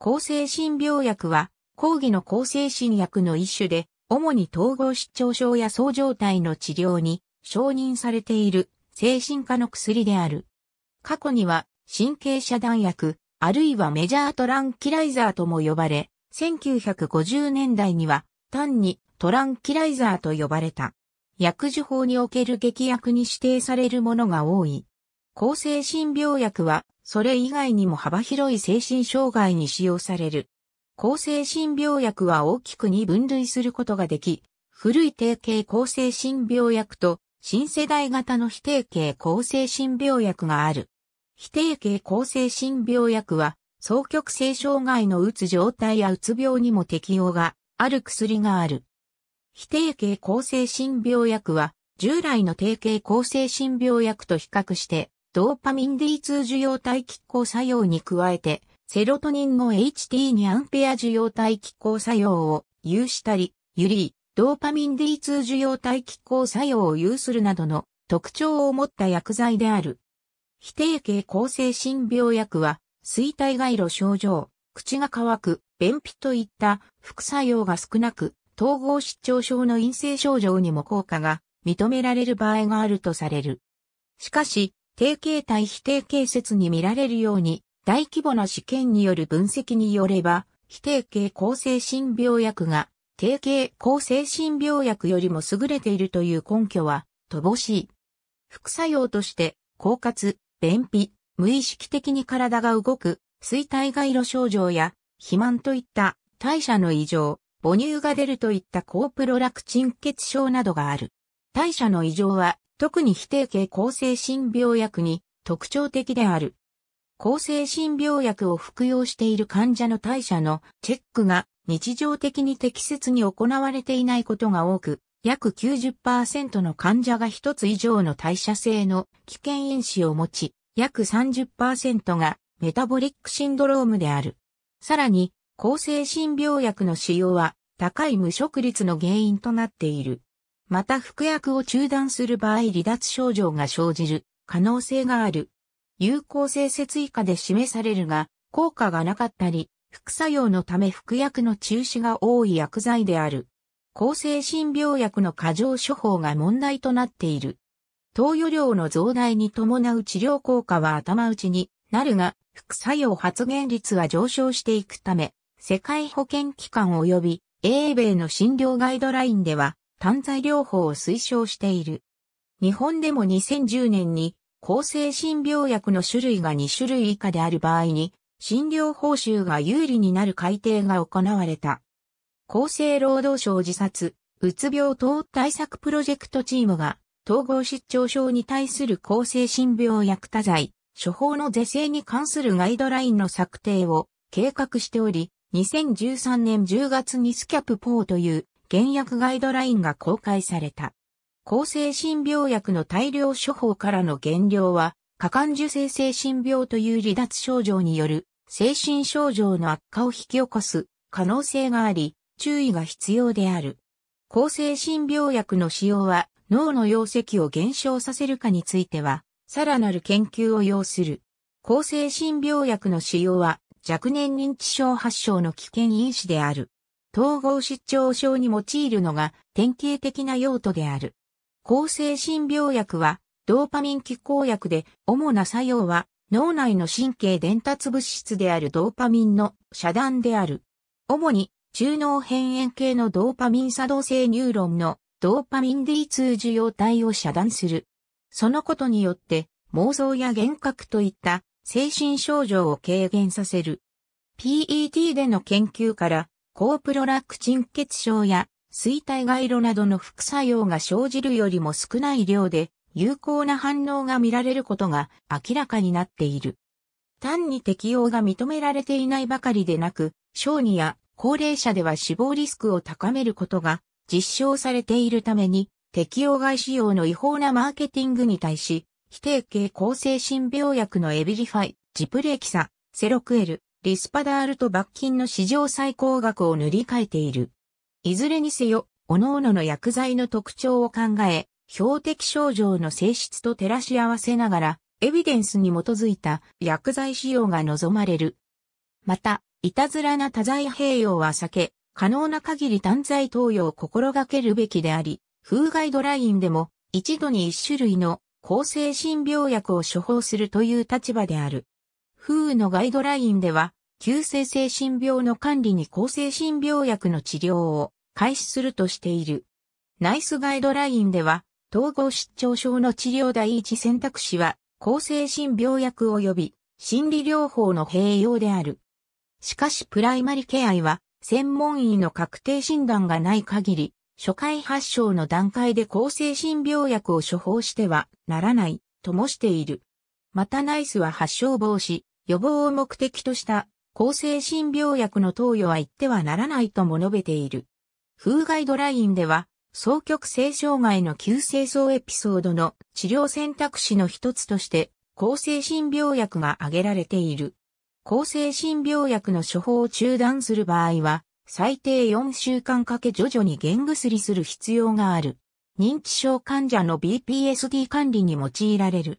抗精神病薬は、抗議の抗精神薬の一種で、主に統合失調症や躁状態の治療に承認されている精神科の薬である。過去には神経遮断薬、あるいはメジャートランキライザーとも呼ばれ、1950年代には単にトランキライザーと呼ばれた。薬事法における劇薬に指定されるものが多い。抗精神病薬はそれ以外にも幅広い精神障害に使用される。抗精神病薬は大きく2分類することができ、古い定型抗精神病薬と新世代型の非定型抗精神病薬がある。非定型抗精神病薬は、双極性障害のうつ状態やうつ病にも適用がある薬がある。非定型抗精神病薬は、従来の定型抗精神病薬と比較して、ドーパミン D2 受容体拮抗作用に加えて、セロトニンの HT2 アンペア受容体拮抗作用を有したり、ユリー、ドーパミン D2 受容体拮抗作用を有するなどの特徴を持った薬剤である。非定型抗精神病薬は、衰退外路症状、口が乾く、便秘といった副作用が少なく、統合失調症の陰性症状にも効果が認められる場合があるとされる。しかし、定型体非定型説に見られるように、大規模な試験による分析によれば、非定型抗精神病薬が、定型抗精神病薬よりも優れているという根拠は、乏しい。副作用として、狡猾、便秘、無意識的に体が動く、衰退外路症状や、肥満といった代謝の異常、母乳が出るといった高プロラクチン血症などがある。代謝の異常は特に非定型抗精神病薬に特徴的である。抗精神病薬を服用している患者の代謝のチェックが日常的に適切に行われていないことが多く、約90%の患者が一つ以上の代謝性の危険因子を持ち、約30%がメタボリックシンドロームである。さらに、抗精神病薬の使用は高い無職率の原因となっている。また服薬を中断する場合離脱症状が生じる可能性がある。有効性説以下で示されるが、効果がなかったり、副作用のため服薬の中止が多い薬剤である。抗精神病薬の過剰処方が問題となっている。投与量の増大に伴う治療効果は頭打ちになるが、副作用発現率は上昇していくため、世界保健機関及び英米の診療ガイドラインでは、単剤療法を推奨している。日本でも2010年に抗精神病薬の種類が2種類以下である場合に、診療報酬が有利になる改定が行われた。厚生労働省自殺、うつ病等対策プロジェクトチームが、統合失調症に対する抗精神病薬多剤、処方の是正に関するガイドラインの策定を計画しており、2013年10月にスキャプ4という原薬ガイドラインが公開された。抗精神病薬の大量処方からの減量は、過感受精精神病という離脱症状による精神症状の悪化を引き起こす可能性があり、注意が必要である。抗精神病薬の使用は脳の容積を減少させるかについては、さらなる研究を要する。抗精神病薬の使用は若年認知症発症の危険因子である。統合失調症に用いるのが典型的な用途である。抗精神病薬はドーパミン気候薬で主な作用は脳内の神経伝達物質であるドーパミンの遮断である。主に中脳辺縁系のドーパミン作動性ニューロンのドーパミン D2 受容体を遮断する。そのことによって妄想や幻覚といった精神症状を軽減させる。PET での研究から高プロラクチン血症や衰退外路などの副作用が生じるよりも少ない量で有効な反応が見られることが明らかになっている。単に適用が認められていないばかりでなく、小児や高齢者では死亡リスクを高めることが実証されているために、適用外使用の違法なマーケティングに対し、非定型抗精神病薬のエビリファイ、ジプレキサ、セロクエル、リスパダールと罰金の史上最高額を塗り替えている。いずれにせよ、各々の薬剤の特徴を考え、標的症状の性質と照らし合わせながら、エビデンスに基づいた薬剤使用が望まれる。また、いたずらな多剤併用は避け、可能な限り単剤投与を心がけるべきであり、風ガイドラインでも一度に一種類の抗精神病薬を処方するという立場である。風雨のガイドラインでは、急性精神病の管理に抗精神病薬の治療を開始するとしている。ナイスガイドラインでは、統合失調症の治療第一選択肢は、抗精神病薬及び心理療法の併用である。しかしプライマリケアは、専門医の確定診断がない限り、初回発症の段階で抗精神病薬を処方してはならないともしている。またナイスは発症防止、予防を目的とした抗精神病薬の投与は言ってはならないとも述べている。風ガイドラインでは、双極性障害の急性層エピソードの治療選択肢の一つとして、抗精神病薬が挙げられている。抗精神病薬の処方を中断する場合は、最低4週間かけ徐々に減薬する必要がある。認知症患者の BPSD 管理に用いられる。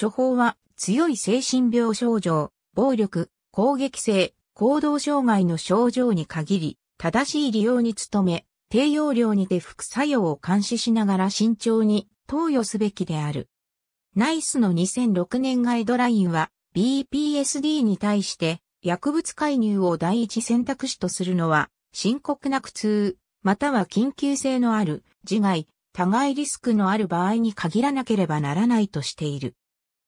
処方は強い精神病症状、暴力、攻撃性、行動障害の症状に限り、正しい利用に努め、低用量にて副作用を監視しながら慎重に投与すべきである。ナイスの2006年ガイドラインは BPSD に対して薬物介入を第一選択肢とするのは深刻な苦痛、または緊急性のある自害、互いリスクのある場合に限らなければならないとしている。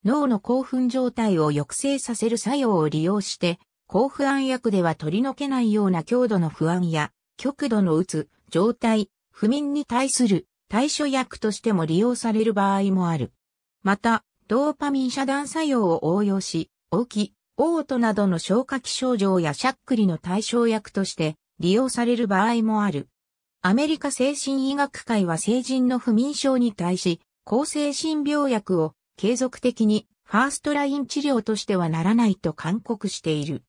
脳の興奮状態を抑制させる作用を利用して、抗不安薬では取り除けないような強度の不安や、極度のうつ、状態、不眠に対する対処薬としても利用される場合もある。また、ドーパミン遮断作用を応用し、大き、嘔吐などの消化器症状やしゃっくりの対象薬として利用される場合もある。アメリカ精神医学会は成人の不眠症に対し、抗精神病薬を継続的にファーストライン治療としてはならないと勧告している。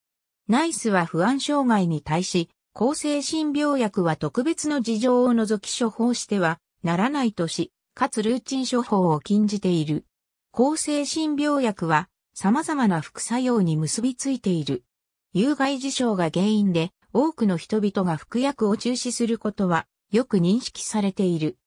ナイスは不安障害に対し、抗精神病薬は特別の事情を除き処方してはならないとし、かつルーチン処方を禁じている。抗精神病薬は様々な副作用に結びついている。有害事象が原因で多くの人々が服薬を中止することはよく認識されている。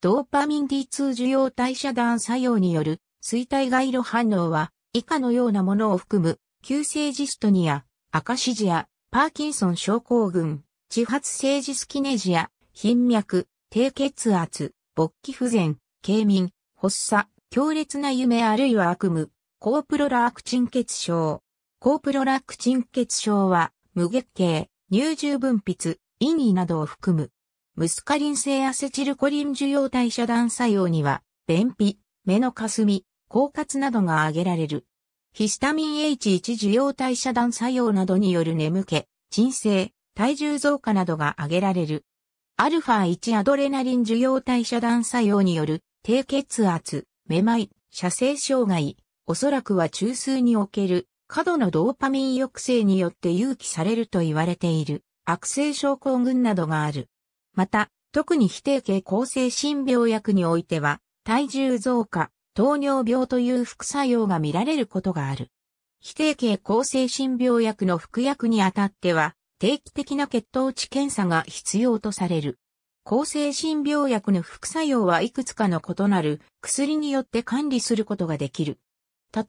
ドーパミン D2 受容代謝断作用による衰退外路反応は、以下のようなものを含む、急性ジストニア、アカシジア、パーキンソン症候群、自発性ジスキネジア、頻脈、低血圧、勃起不全、軽眠、発作、強烈な夢あるいは悪夢、コープロラークチン血症。コープロラークチン血症は、無月経、乳汁分泌、陰異などを含む。ムスカリン性アセチルコリン受容体遮断作用には、便秘、目のかすみ、狡活などが挙げられる。ヒスタミン H1 受容体遮断作用などによる眠気、鎮静、体重増加などが挙げられる。アルファ1アドレナリン受容体遮断作用による低血圧、めまい、射精障害、おそらくは中枢における過度のドーパミン抑制によって誘起されると言われている悪性症候群などがある。また、特に非定型抗精神病薬においては体重増加、糖尿病という副作用が見られることがある。非定型抗精神病薬の服薬にあたっては、定期的な血糖値検査が必要とされる。抗精神病薬の副作用はいくつかの異なる薬によって管理することができる。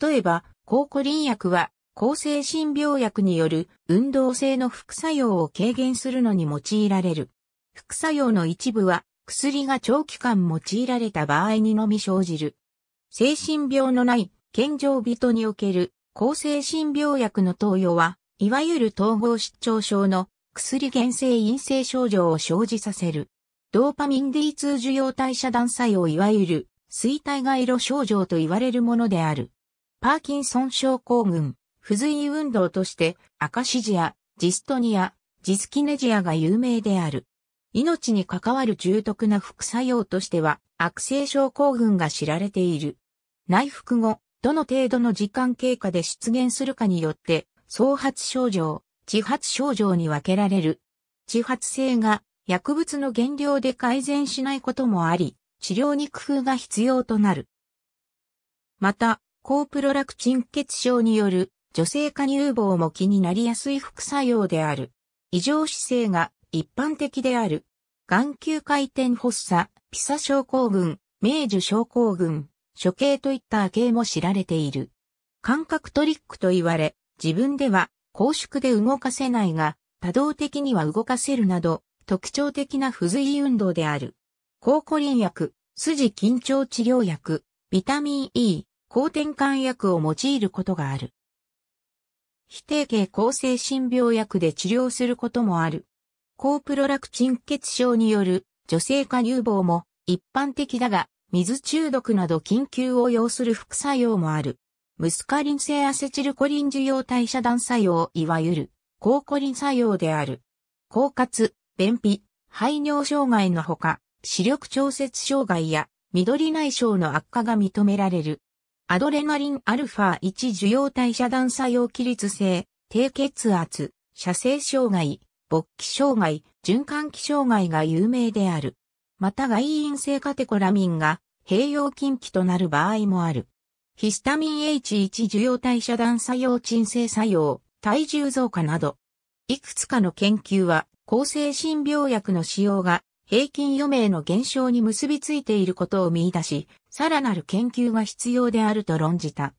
例えば、抗コリン薬は、抗精神病薬による運動性の副作用を軽減するのに用いられる。副作用の一部は、薬が長期間用いられた場合にのみ生じる。精神病のない健常人における抗精神病薬の投与は、いわゆる統合失調症の薬原性陰性症状を生じさせる。ドーパミン D2 受容代謝断作用いわゆる衰退外路症状と言われるものである。パーキンソン症候群、不随運動としてアカシジア、ジストニア、ジスキネジアが有名である。命に関わる重篤な副作用としては、悪性症候群が知られている。内服後、どの程度の時間経過で出現するかによって、創発症状、自発症状に分けられる。自発性が薬物の減量で改善しないこともあり、治療に工夫が必要となる。また、高プロラクチン血症による女性化乳房も気になりやすい副作用である。異常姿勢が一般的である。眼球回転発作、ピサ症候群、明治症候群、処刑といった亜も知られている。感覚トリックと言われ、自分では拘縮で動かせないが、多動的には動かせるなど、特徴的な不随運動である。抗コリン薬、筋緊張治療薬、ビタミン E、抗転換薬を用いることがある。非定型抗精神病薬で治療することもある。抗プロラクチン血症による女性化乳房も一般的だが、水中毒など緊急を要する副作用もある。ムスカリン性アセチルコリン受容体遮断作用、いわゆる、抗コリン作用である。狡猾、便秘、排尿障害のほか、視力調節障害や緑内障の悪化が認められる。アドレナリンアルファ1受容体遮断作用起立性、低血圧、射精障害、勃起障害、循環器障害が有名である。また外因性カテコラミンが併用禁忌となる場合もある。ヒスタミン H1 受容体遮断作用鎮静作用、体重増加など。いくつかの研究は、抗精神病薬の使用が平均余命の減少に結びついていることを見出し、さらなる研究が必要であると論じた。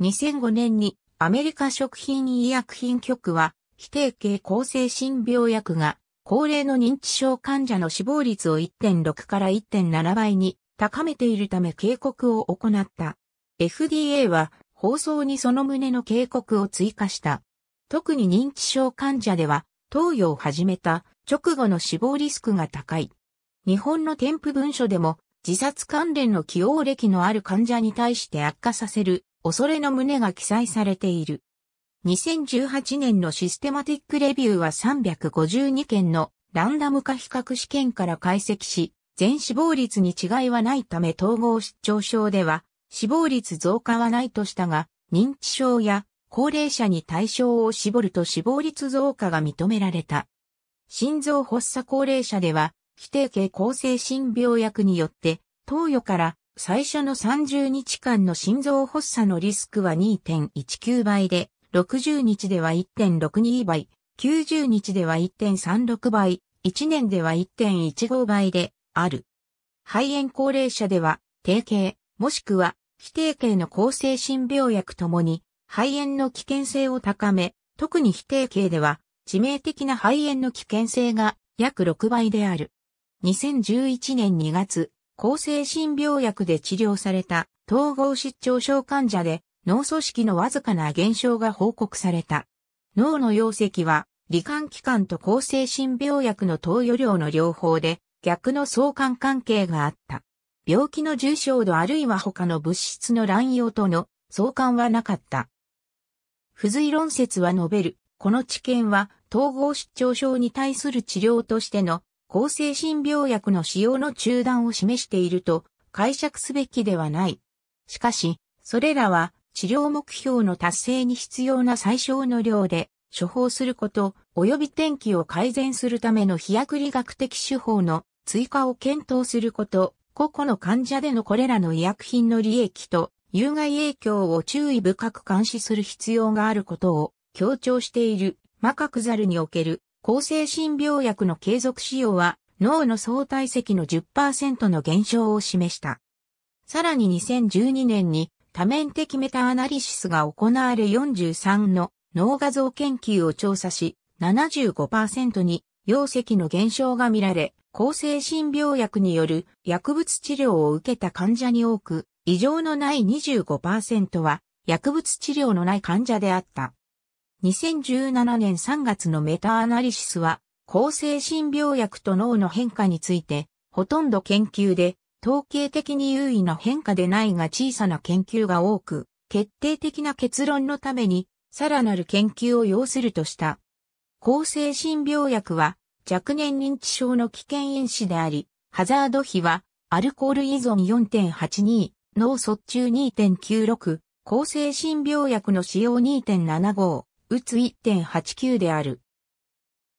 2005年にアメリカ食品医薬品局は非定型抗精神病薬が、高齢の認知症患者の死亡率を1.6から1.7倍に高めているため警告を行った。FDA は放送にその旨の警告を追加した。特に認知症患者では、投与を始めた直後の死亡リスクが高い。日本の添付文書でも、自殺関連の起用歴のある患者に対して悪化させる恐れの旨が記載されている。2018年のシステマティックレビューは352件のランダム化比較試験から解析し、全死亡率に違いはないため統合失調症では死亡率増加はないとしたが、認知症や高齢者に対象を絞ると死亡率増加が認められた。心臓発作高齢者では、規定型抗精神病薬によって、投与から最初の30日間の心臓発作のリスクは2.19倍で、60日では1.62倍、90日では1.36倍、1年では1.15倍である。肺炎高齢者では、定型、もしくは非定型の抗精神病薬ともに、肺炎の危険性を高め、特に非定型では、致命的な肺炎の危険性が約6倍である。2011年2月、抗精神病薬で治療された統合失調症患者で脳組織のわずかな減少が報告された。脳の容積は、罹患期間と抗精神病薬の投与量の両方で、逆の相関関係があった。病気の重症度あるいは他の物質の乱用との相関はなかった。不随論説は述べる。この知見は統合失調症に対する治療としての抗精神病薬の使用の中断を示していると解釈すべきではない。しかし、それらは治療目標の達成に必要な最小の量で処方すること、及び天気を改善するための飛躍理学的手法の追加を検討すること、個々の患者でのこれらの医薬品の利益と有害影響を注意深く監視する必要があることを強調している。マカクザルにおける抗精神病薬の継続使用は脳の相対積の10%の減少を示した。さらに2012年に多面的メタアナリシスが行われ43の脳画像研究を調査し、75%に容積の減少が見られ、抗精神病薬による薬物治療を受けた患者に多く、異常のない25%は薬物治療のない患者であった。2017年3月のメタアナリシスは、抗精神病薬と脳の変化について、ほとんど研究で統計的に優位な変化でないが小さな研究が多く、決定的な結論のために、さらなる研究を要するとした。抗精神病薬は、若年認知症の危険因子であり、ハザード比は、アルコール依存4.82、脳卒中2.96、抗精神病薬の使用2.75、うつ1.89である。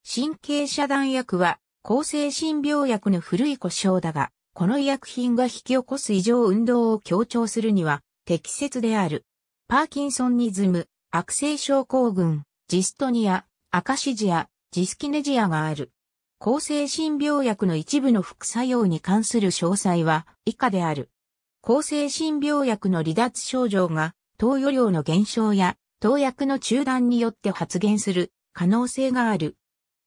神経遮断薬は、抗精神病薬の古い故障だが、この医薬品が引き起こす異常運動を強調するには適切である。パーキンソンニズム、悪性症候群、ジストニア、アカシジア、ジスキネジアがある。抗精神病薬の一部の副作用に関する詳細は以下である。抗精神病薬の離脱症状が投与量の減少や投薬の中断によって発現する可能性がある。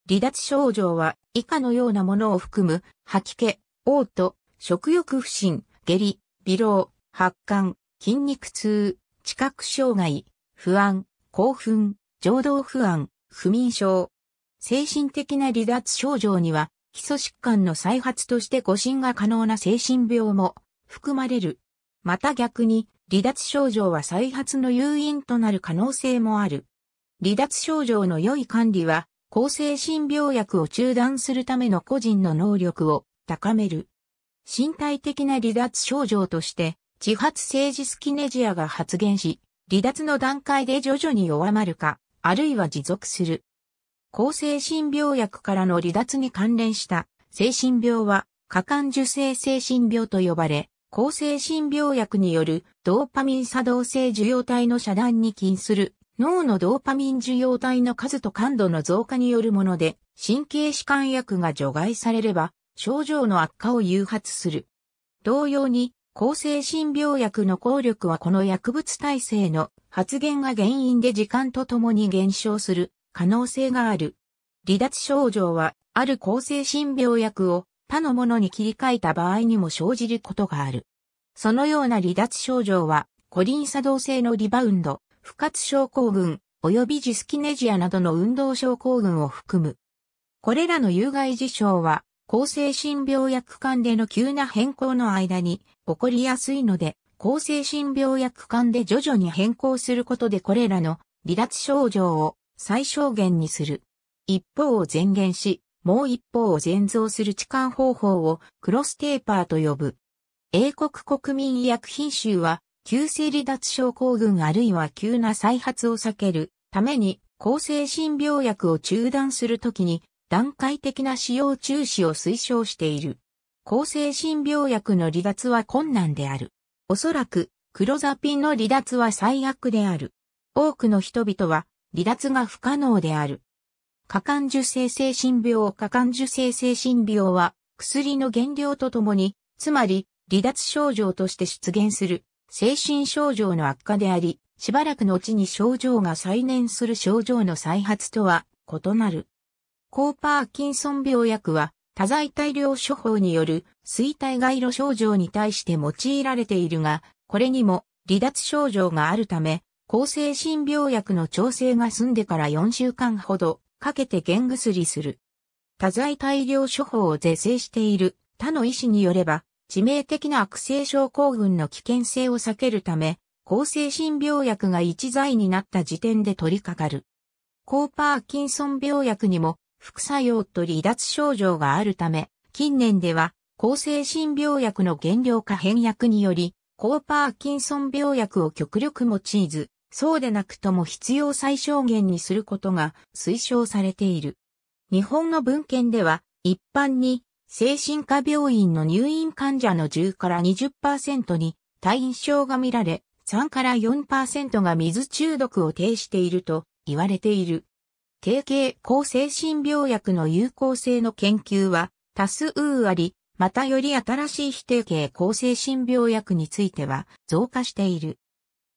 離脱症状は以下のようなものを含む吐き気、嘔吐、食欲不振、下痢、微老、発汗、筋肉痛、知覚障害、不安、興奮、情動不安、不眠症。精神的な離脱症状には、基礎疾患の再発として誤診が可能な精神病も含まれる。また逆に、離脱症状は再発の誘因となる可能性もある。離脱症状の良い管理は、抗精神病薬を中断するための個人の能力を高める。身体的な離脱症状として、自発性ジスキネジアが発現し、離脱の段階で徐々に弱まるか、あるいは持続する。抗精神病薬からの離脱に関連した精神病は、過間受精精神病と呼ばれ、抗精神病薬によるドーパミン作動性受容体の遮断に起因する脳のドーパミン受容体の数と感度の増加によるもので、神経弛緩薬が除外されれば、症状の悪化を誘発する。同様に、抗精神病薬の効力はこの薬物耐性の発現が原因で時間とともに減少する可能性がある。離脱症状は、ある抗精神病薬を他のものに切り替えた場合にも生じることがある。そのような離脱症状は、コリン作動性のリバウンド、不活症候群、及びジスキネジアなどの運動症候群を含む。これらの有害事象は、抗精神病薬間での急な変更の間に起こりやすいので、抗精神病薬間で徐々に変更することでこれらの離脱症状を最小限にする。一方を前減し、もう一方を前増する置換方法をクロステーパーと呼ぶ。英国国民医薬品集は、急性離脱症候群あるいは急な再発を避けるために、抗精神病薬を中断するときに段階的な使用中止を推奨している。抗精神病薬の離脱は困難である。おそらく、黒ザピンの離脱は最悪である。多くの人々は、離脱が不可能である。過感受精精神病過感受精精神病は、薬の減量とともに、つまり、離脱症状として出現する、精神症状の悪化であり、しばらくのうちに症状が再燃する症状の再発とは異なる。コーパーキンソン病薬は、多剤大量処方による衰退外路症状に対して用いられているが、これにも離脱症状があるため、抗精神病薬の調整が済んでから4週間ほどかけて減薬する。多剤大量処方を是正している他の医師によれば、致命的な悪性症候群の危険性を避けるため、抗精神病薬が一剤になった時点で取り掛かる。コーパーキンソン病薬にも副作用と離脱症状があるため、近年では、抗精神病薬の減量化変薬により、ーパーキンソン病薬を極力用いず、そうでなくとも必要最小限にすることが推奨されている。日本の文献では、一般に精神科病院の入院患者の10から20%に退院症が見られ、3から4%が水中毒を呈していると言われている。定型抗精神病薬の有効性の研究は多数あり、またより新しい非定型抗精神病薬については増加している。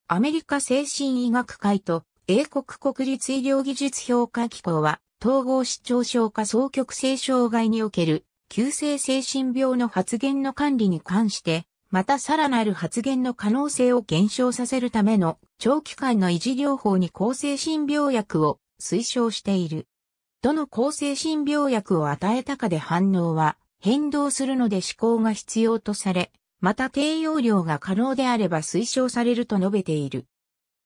アメリカ精神医学会と英国国立医療技術評価機構は統合失調症か双極性障害における急性精神病の発現の管理に関して、またさらなる発現の可能性を減少させるための長期間の維持療法に抗精神病薬を推奨している。どの抗精神病薬を与えたかで反応は変動するので試行が必要とされ、また低用量が可能であれば推奨されると述べている。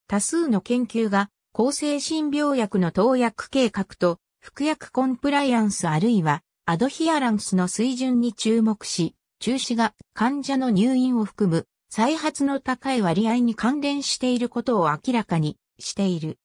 多数の研究が抗精神病薬の投薬計画と服薬コンプライアンスあるいはアドヒアランスの水準に注目し、中止が患者の入院を含む再発の高い割合に関連していることを明らかにしている。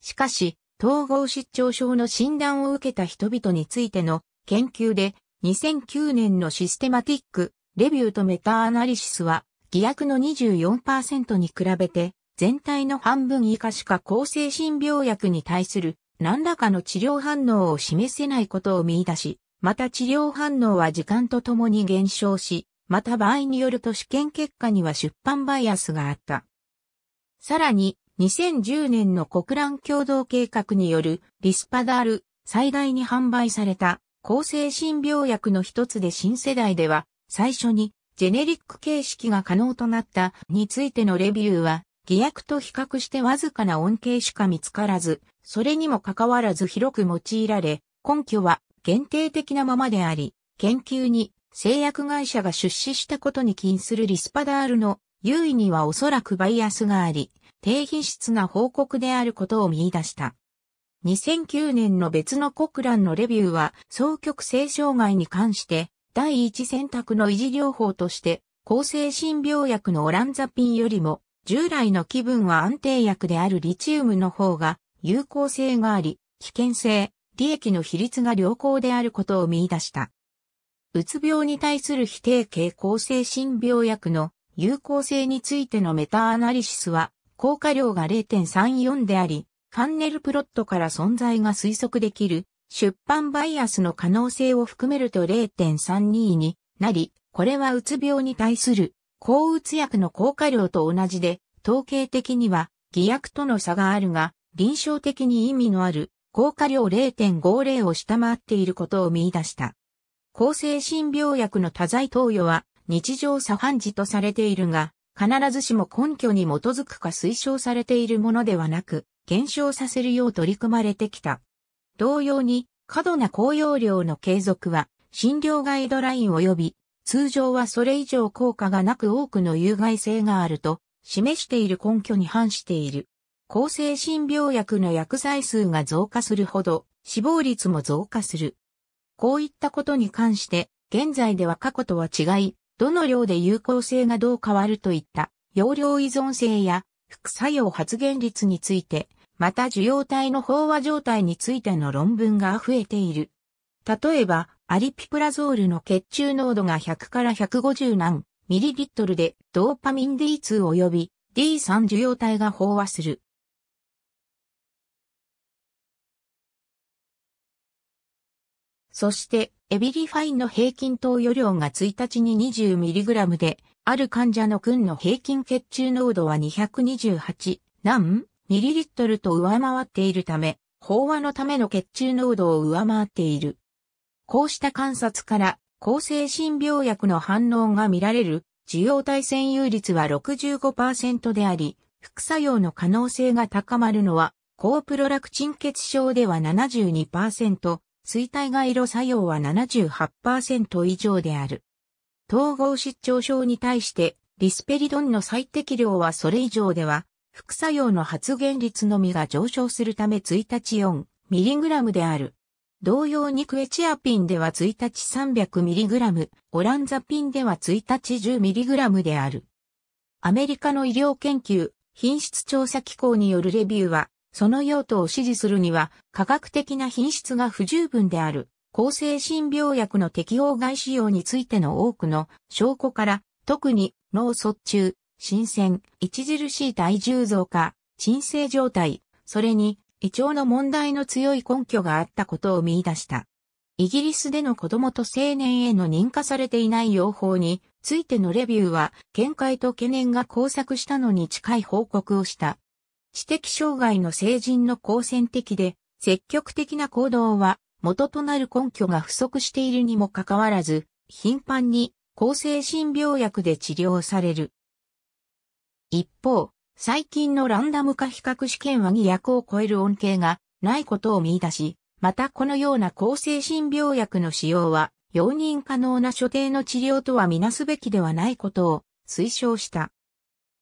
しかし、統合失調症の診断を受けた人々についての研究で2009年のシステマティック、レビューとメタアナリシスは、偽薬の24%に比べて、全体の半分以下しか抗精神病薬に対する何らかの治療反応を示せないことを見出し、また治療反応は時間とともに減少し、また場合によると試験結果には出版バイアスがあった。さらに、2010年の国蘭共同計画によるリスパダール、最大に販売された抗精神病薬の一つで新世代では最初にジェネリック形式が可能となったについてのレビューは偽薬と比較してわずかな恩恵しか見つからず、それにもかかわらず広く用いられ、根拠は限定的なままであり、研究に製薬会社が出資したことに起因するリスパダールの優位にはおそらくバイアスがあり、低品質な報告であることを見出した。2009年の別の国蘭のレビューは、双極性障害に関して、第一選択の維持療法として、抗精神病薬のオランザピンよりも、従来の気分は安定薬であるリチウムの方が、有効性があり、危険性、利益の比率が良好であることを見出した。うつ病に対する否定系抗精神病薬の有効性についてのメタアナリシスは、降下量が0.34であり、ファンネルプロットから存在が推測できる出版バイアスの可能性を含めると0.32になり、これはうつ病に対する抗うつ薬の効果量と同じで、統計的には偽薬との差があるが、臨床的に意味のある効果量0.50を下回っていることを見出した。抗精神病薬の多剤投与は日常茶飯事とされているが、必ずしも根拠に基づくか推奨されているものではなく、減少させるよう取り組まれてきた。同様に、過度な高用量の継続は、診療ガイドライン及び、通常はそれ以上効果がなく多くの有害性があると、示している根拠に反している。抗精神病薬の薬剤数が増加するほど、死亡率も増加する。こういったことに関して、現在では過去とは違い、どの量で有効性がどう変わるといった容量依存性や副作用発現率について、また受容体の飽和状態についての論文が増えている。例えば、アリピプラゾールの血中濃度が100から150何ミリリットルでドーパミン D2 及び D3 受容体が飽和するそして、エビリファインの平均投与量が1日に 20mg で、ある患者の群の平均血中濃度は228何ミリリットルと上回っているため、飽和のための血中濃度を上回っている。こうした観察から、抗精神病薬の反応が見られる、受容体占有率は65%であり、副作用の可能性が高まるのは、高プロラクチン血症では72%、衰退外路作用は78%以上である。統合失調症に対してリスペリドンの最適量はそれ以上では副作用の発現率のみが上昇するため1日 4mg である。同様にクエチアピンでは1日 300mg、オランザピンでは1日 10mg である。アメリカの医療研究、品質調査機構によるレビューは、その用途を支持するには、科学的な品質が不十分である、抗精神病薬の適応外使用についての多くの証拠から、特に脳卒中、新鮮、著しい体重増加、鎮静状態、それに胃腸の問題の強い根拠があったことを見出した。イギリスでの子供と青年への認可されていない用法についてのレビューは、見解と懸念が交錯したのに近い報告をした。知的障害の成人の好戦的で、積極的な行動は、元となる根拠が不足しているにもかかわらず、頻繁に抗精神病薬で治療される。一方、最近のランダム化比較試験は2役を超える恩恵がないことを見出し、またこのような抗精神病薬の使用は容認可能な所定の治療とはみなすべきではないことを推奨した。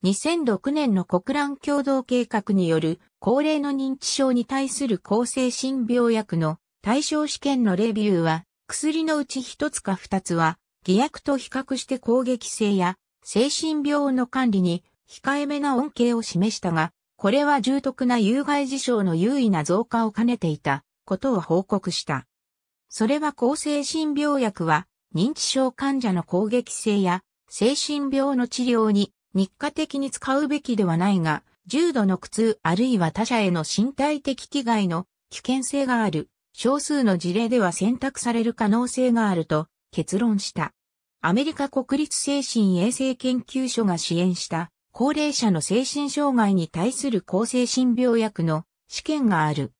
2006年の国蘭共同計画による高齢の認知症に対する抗精神病薬の対象試験のレビューは薬のうち一つか二つは偽薬と比較して攻撃性や精神病の管理に控えめな恩恵を示したが、これは重篤な有害事象の優位な増加を兼ねていたことを報告した。それは抗精神病薬は認知症患者の攻撃性や精神病の治療に日課的に使うべきではないが、重度の苦痛あるいは他者への身体的危害の危険性がある、少数の事例では選択される可能性があると結論した。アメリカ国立精神衛生研究所が支援した高齢者の精神障害に対する抗精神病薬の試験がある。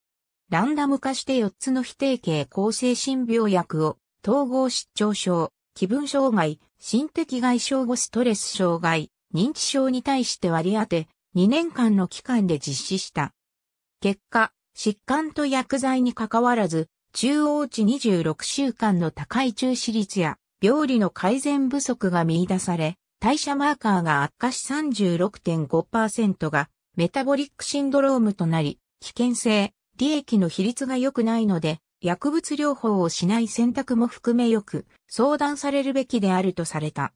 ランダム化して4つの非定型抗精神病薬を統合失調症、気分障害、心的外傷後ストレス障害、認知症に対して割り当て、2年間の期間で実施した。結果、疾患と薬剤に関わらず、中央値26週間の高い中止率や、病理の改善不足が見出され、代謝マーカーが悪化し36.5%が、メタボリックシンドロームとなり、危険性、利益の比率が良くないので、薬物療法をしない選択も含めよく、相談されるべきであるとされた。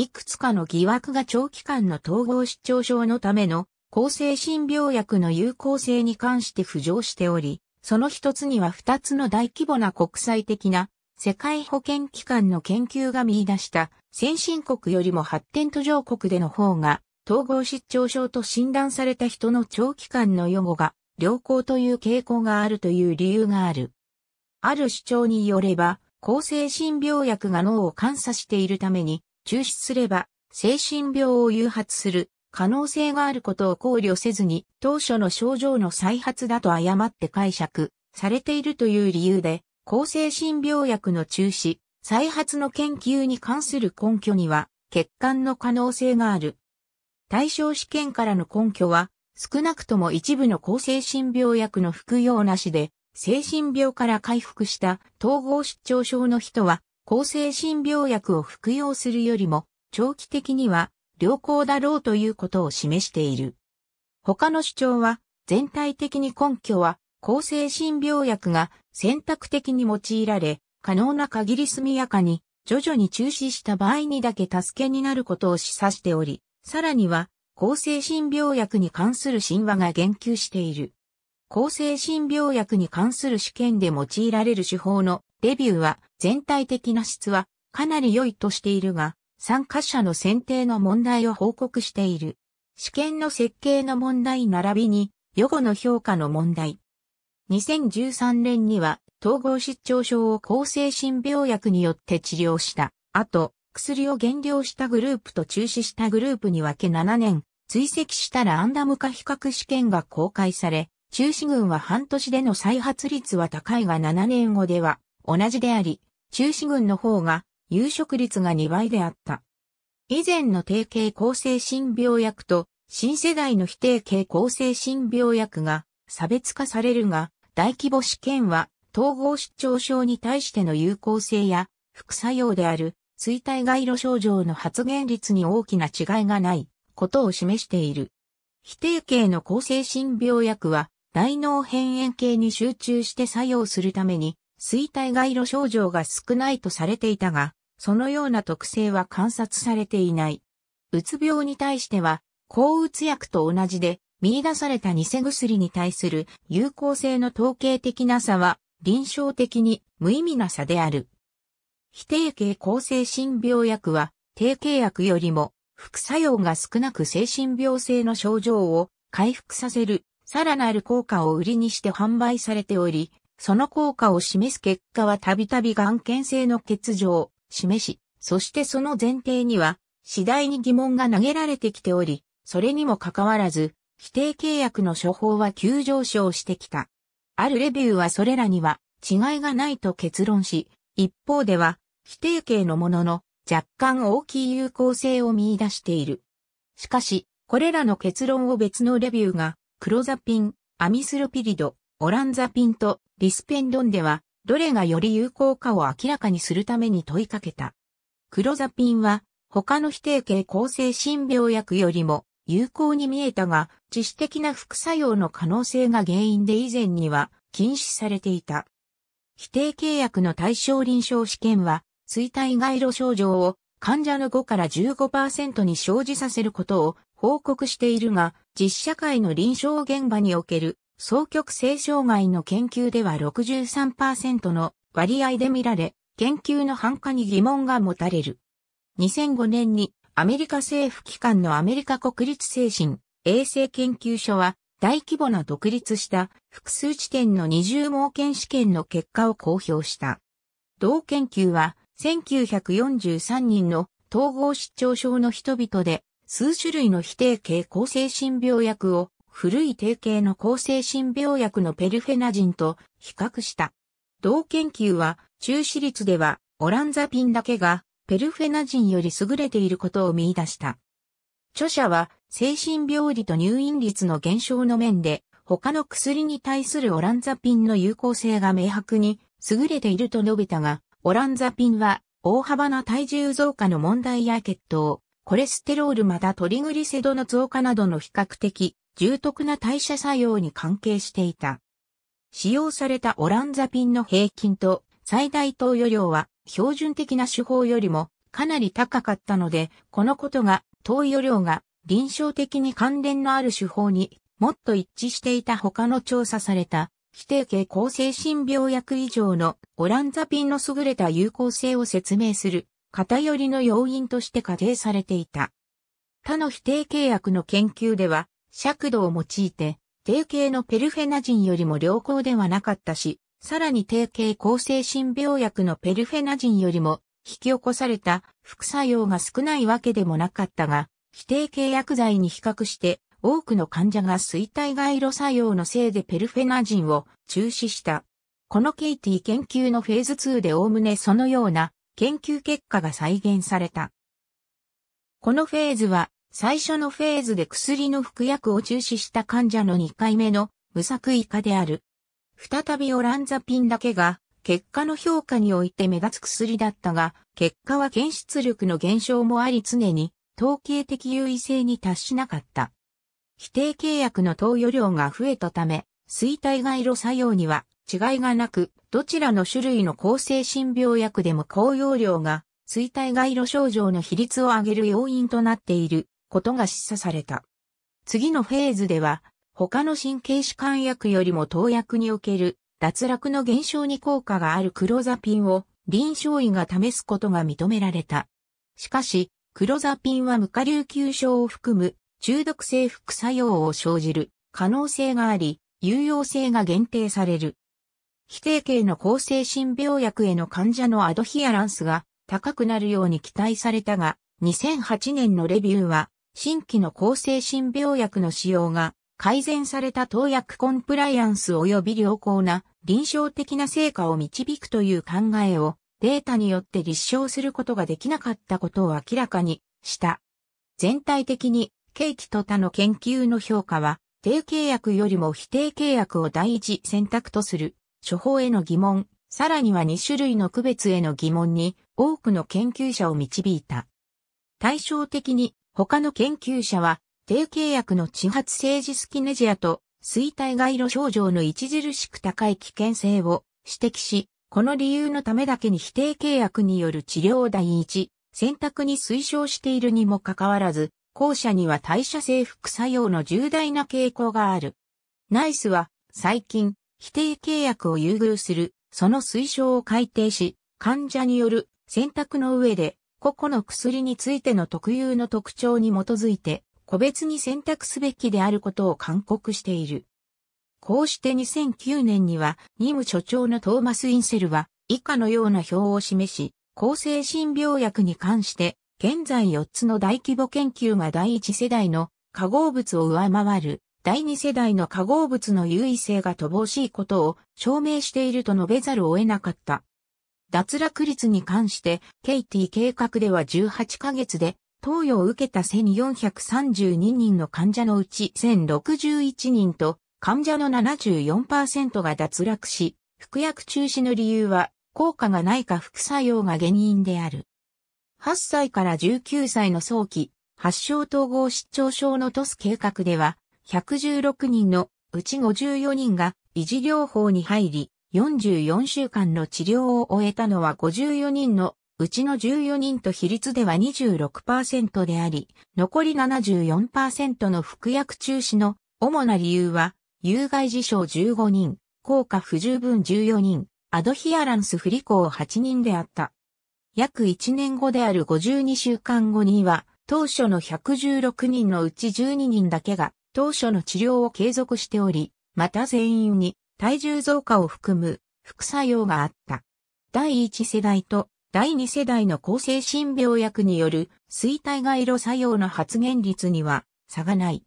いくつかの疑惑が長期間の統合失調症のための抗精神病薬の有効性に関して浮上しており、その一つには二つの大規模な国際的な世界保健機関の研究が見出した先進国よりも発展途上国での方が統合失調症と診断された人の長期間の予後が良好という傾向があるという理由がある。ある主張によれば、抗精神病薬が脳を監査しているために中止すれば、精神病を誘発する可能性があることを考慮せずに、当初の症状の再発だと誤って解釈されているという理由で、抗精神病薬の中止、再発の研究に関する根拠には、欠陥の可能性がある。対象試験からの根拠は、少なくとも一部の抗精神病薬の服用なしで、精神病から回復した統合失調症の人は抗精神病薬を服用するよりも、長期的には良好だろうということを示している。他の主張は、全体的に根拠は、抗精神病薬が選択的に用いられ、可能な限り速やかに、徐々に中止した場合にだけ助けになることを示唆しており、さらには、抗精神病薬に関する神話が言及している。抗精神病薬に関する試験で用いられる手法のレビューは全体的な質はかなり良いとしているが、参加者の選定の問題を報告している。試験の設計の問題並びに、予後の評価の問題。2013年には、統合失調症を抗精神病薬によって治療した。あと、薬を減量したグループと中止したグループに分け7年、追跡したらアンダム化比較試験が公開され、中止群は半年での再発率は高いが7年後では同じであり、中止軍の方が夕食率が2倍であった。以前の定型抗精神病薬と新世代の非定型抗精神病薬が差別化されるが、大規模試験は統合失調症に対しての有効性や副作用である衰退外路症状の発現率に大きな違いがないことを示している。非定型の抗精神病薬は大脳辺縁系に集中して作用するために衰退外路症状が少ないとされていたが、そのような特性は観察されていない。うつ病に対しては、抗うつ薬と同じで、見出された偽薬に対する有効性の統計的な差は、臨床的に無意味な差である。非定型抗精神病薬は、定型薬よりも副作用が少なく精神病性の症状を回復させる、さらなる効果を売りにして販売されており、その効果を示す結果はたびたび眼検性の欠如を示し、そしてその前提には、次第に疑問が投げられてきており、それにもかかわらず、規定契約の処方は急上昇してきた。あるレビューはそれらには違いがないと結論し、一方では、規定形のものの若干大きい有効性を見出している。しかし、これらの結論を別のレビューが、クロザピン、アミスルピリド、オランザピンとリスペンドンでは、どれがより有効かを明らかにするために問いかけた。クロザピンは、他の否定系抗精神病薬よりも有効に見えたが、自主的な副作用の可能性が原因で以前には禁止されていた。否定契薬の対象臨床試験は、衰退外路症状を患者の5から15%に生じさせることを報告しているが、実社会の臨床現場における双極性障害の研究では63%の割合で見られ、研究の繁華に疑問が持たれる。2005年にアメリカ政府機関のアメリカ国立精神衛生研究所は大規模な独立した複数地点の二重盲検試験の結果を公表した。同研究は1943人の統合失調症の人々で数種類の否定型抗精神病薬を古い定型の抗精神病薬のペルフェナジンと比較した。同研究は、中止率ではオランザピンだけがペルフェナジンより優れていることを見出した。著者は、精神病理と入院率の減少の面で、他の薬に対するオランザピンの有効性が明白に優れていると述べたが、オランザピンは大幅な体重増加の問題や血糖、コレステロールまたトリグリセドの増加などの比較的重篤な代謝作用に関係していた。使用されたオランザピンの平均と最大投与量は標準的な手法よりもかなり高かったので、このことが投与量が臨床的に関連のある手法にもっと一致していた他の調査された非定型抗精神病薬以上のオランザピンの優れた有効性を説明する偏りの要因として仮定されていた。他の非定型薬の研究では尺度を用いて、定型のペルフェナジンよりも良好ではなかったし、さらに定型抗精神病薬のペルフェナジンよりも引き起こされた副作用が少ないわけでもなかったが、非定型薬剤に比較して多くの患者が衰退外路作用のせいでペルフェナジンを中止した。このケイティ研究のフェーズ2で概ねそのような研究結果が再現された。このフェーズは最初のフェーズで薬の服薬を中止した患者の2回目の無作為化である。再びオランザピンだけが結果の評価において目立つ薬だったが、結果は検出力の減少もあり常に統計的優位性に達しなかった。否定契約の投与量が増えたため、衰退外路作用には違いがなく、どちらの種類の抗精神病薬でも高用量が衰退外路症状の比率を上げる要因となっていることが示唆された。次のフェーズでは、他の神経主管薬よりも投薬における脱落の減少に効果があるクロザピンを臨床医が試すことが認められた。しかし、クロザピンは無下流球症を含む中毒性副作用を生じる可能性があり、有用性が限定される。非定型の抗精神病薬への患者のアドヒアランスが高くなるように期待されたが、2008年のレビューは新規の抗精神病薬の使用が改善された投薬コンプライアンス及び良好な臨床的な成果を導くという考えをデータによって立証することができなかったことを明らかにした。全体的に、ケーキと他の研究の評価は、定契約よりも非定契約を第一選択とする、処方への疑問、さらには2種類の区別への疑問に多くの研究者を導いた。対照的に他の研究者は、低契約の地発性ジスキネジアと衰退外路症状の著しく高い危険性を指摘し、この理由のためだけに否定契約による治療第一選択に推奨しているにもかかわらず、後者には代謝性副作用の重大な傾向がある。ナイスは最近、否定契約を優遇する、その推奨を改定し、患者による選択の上で個々の薬についての特有の特徴に基づいて、個別に選択すべきであることを勧告している。こうして2009年には、任務所長のトーマス・インセルは、以下のような表を示し、抗精神病薬に関して、現在4つの大規模研究が第1世代の化合物を上回る、第2世代の化合物の優位性が乏しいことを証明していると述べざるを得なかった。脱落率に関して、KT 計画では18ヶ月で、投与を受けた1432人の患者のうち1061人と、患者の74%が脱落し、服薬中止の理由は、効果がないか副作用が原因である。8歳から19歳の早期、発症統合失調症のトス計画では、116人のうち54人が維持療法に入り、44週間の治療を終えたのは54人のうちの14人と比率では26%であり、残り74%の服薬中止の主な理由は、有害事象15人、効果不十分14人、アドヒアランス不履行8人であった。約1年後である52週間後には、当初の116人のうち12人だけが、当初の治療を継続しており、また全員に体重増加を含む副作用があった。第1世代と第2世代の抗精神病薬による衰退外路作用の発現率には差がない。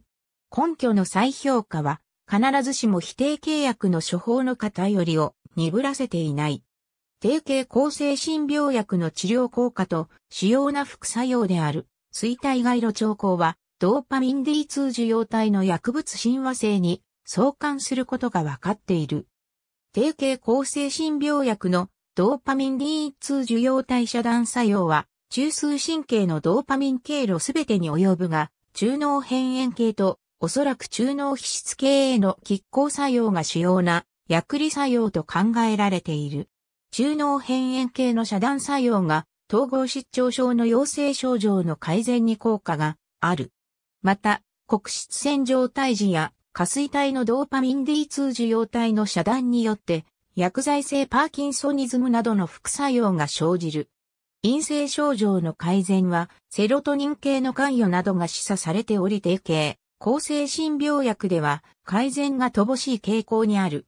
根拠の再評価は必ずしも否定契約の処方の偏りを鈍らせていない。定型抗精神病薬の治療効果と主要な副作用である衰退外路兆候はドーパミン D2 受容体の薬物親和性に相関することが分かっている。定型抗精神病薬のドーパミン D2 受容体遮断作用は、中枢神経のドーパミン経路すべてに及ぶが、中脳辺縁系とおそらく中脳皮質系への拮抗作用が主要な薬理作用と考えられている。中脳辺縁系の遮断作用が統合失調症の陽性症状の改善に効果がある。また、黒質線状体時や下垂体のドーパミン D2 受容体の遮断によって、薬剤性パーキンソニズムなどの副作用が生じる。陰性症状の改善は、セロトニン系の関与などが示唆されており、定型、抗精神病薬では、改善が乏しい傾向にある。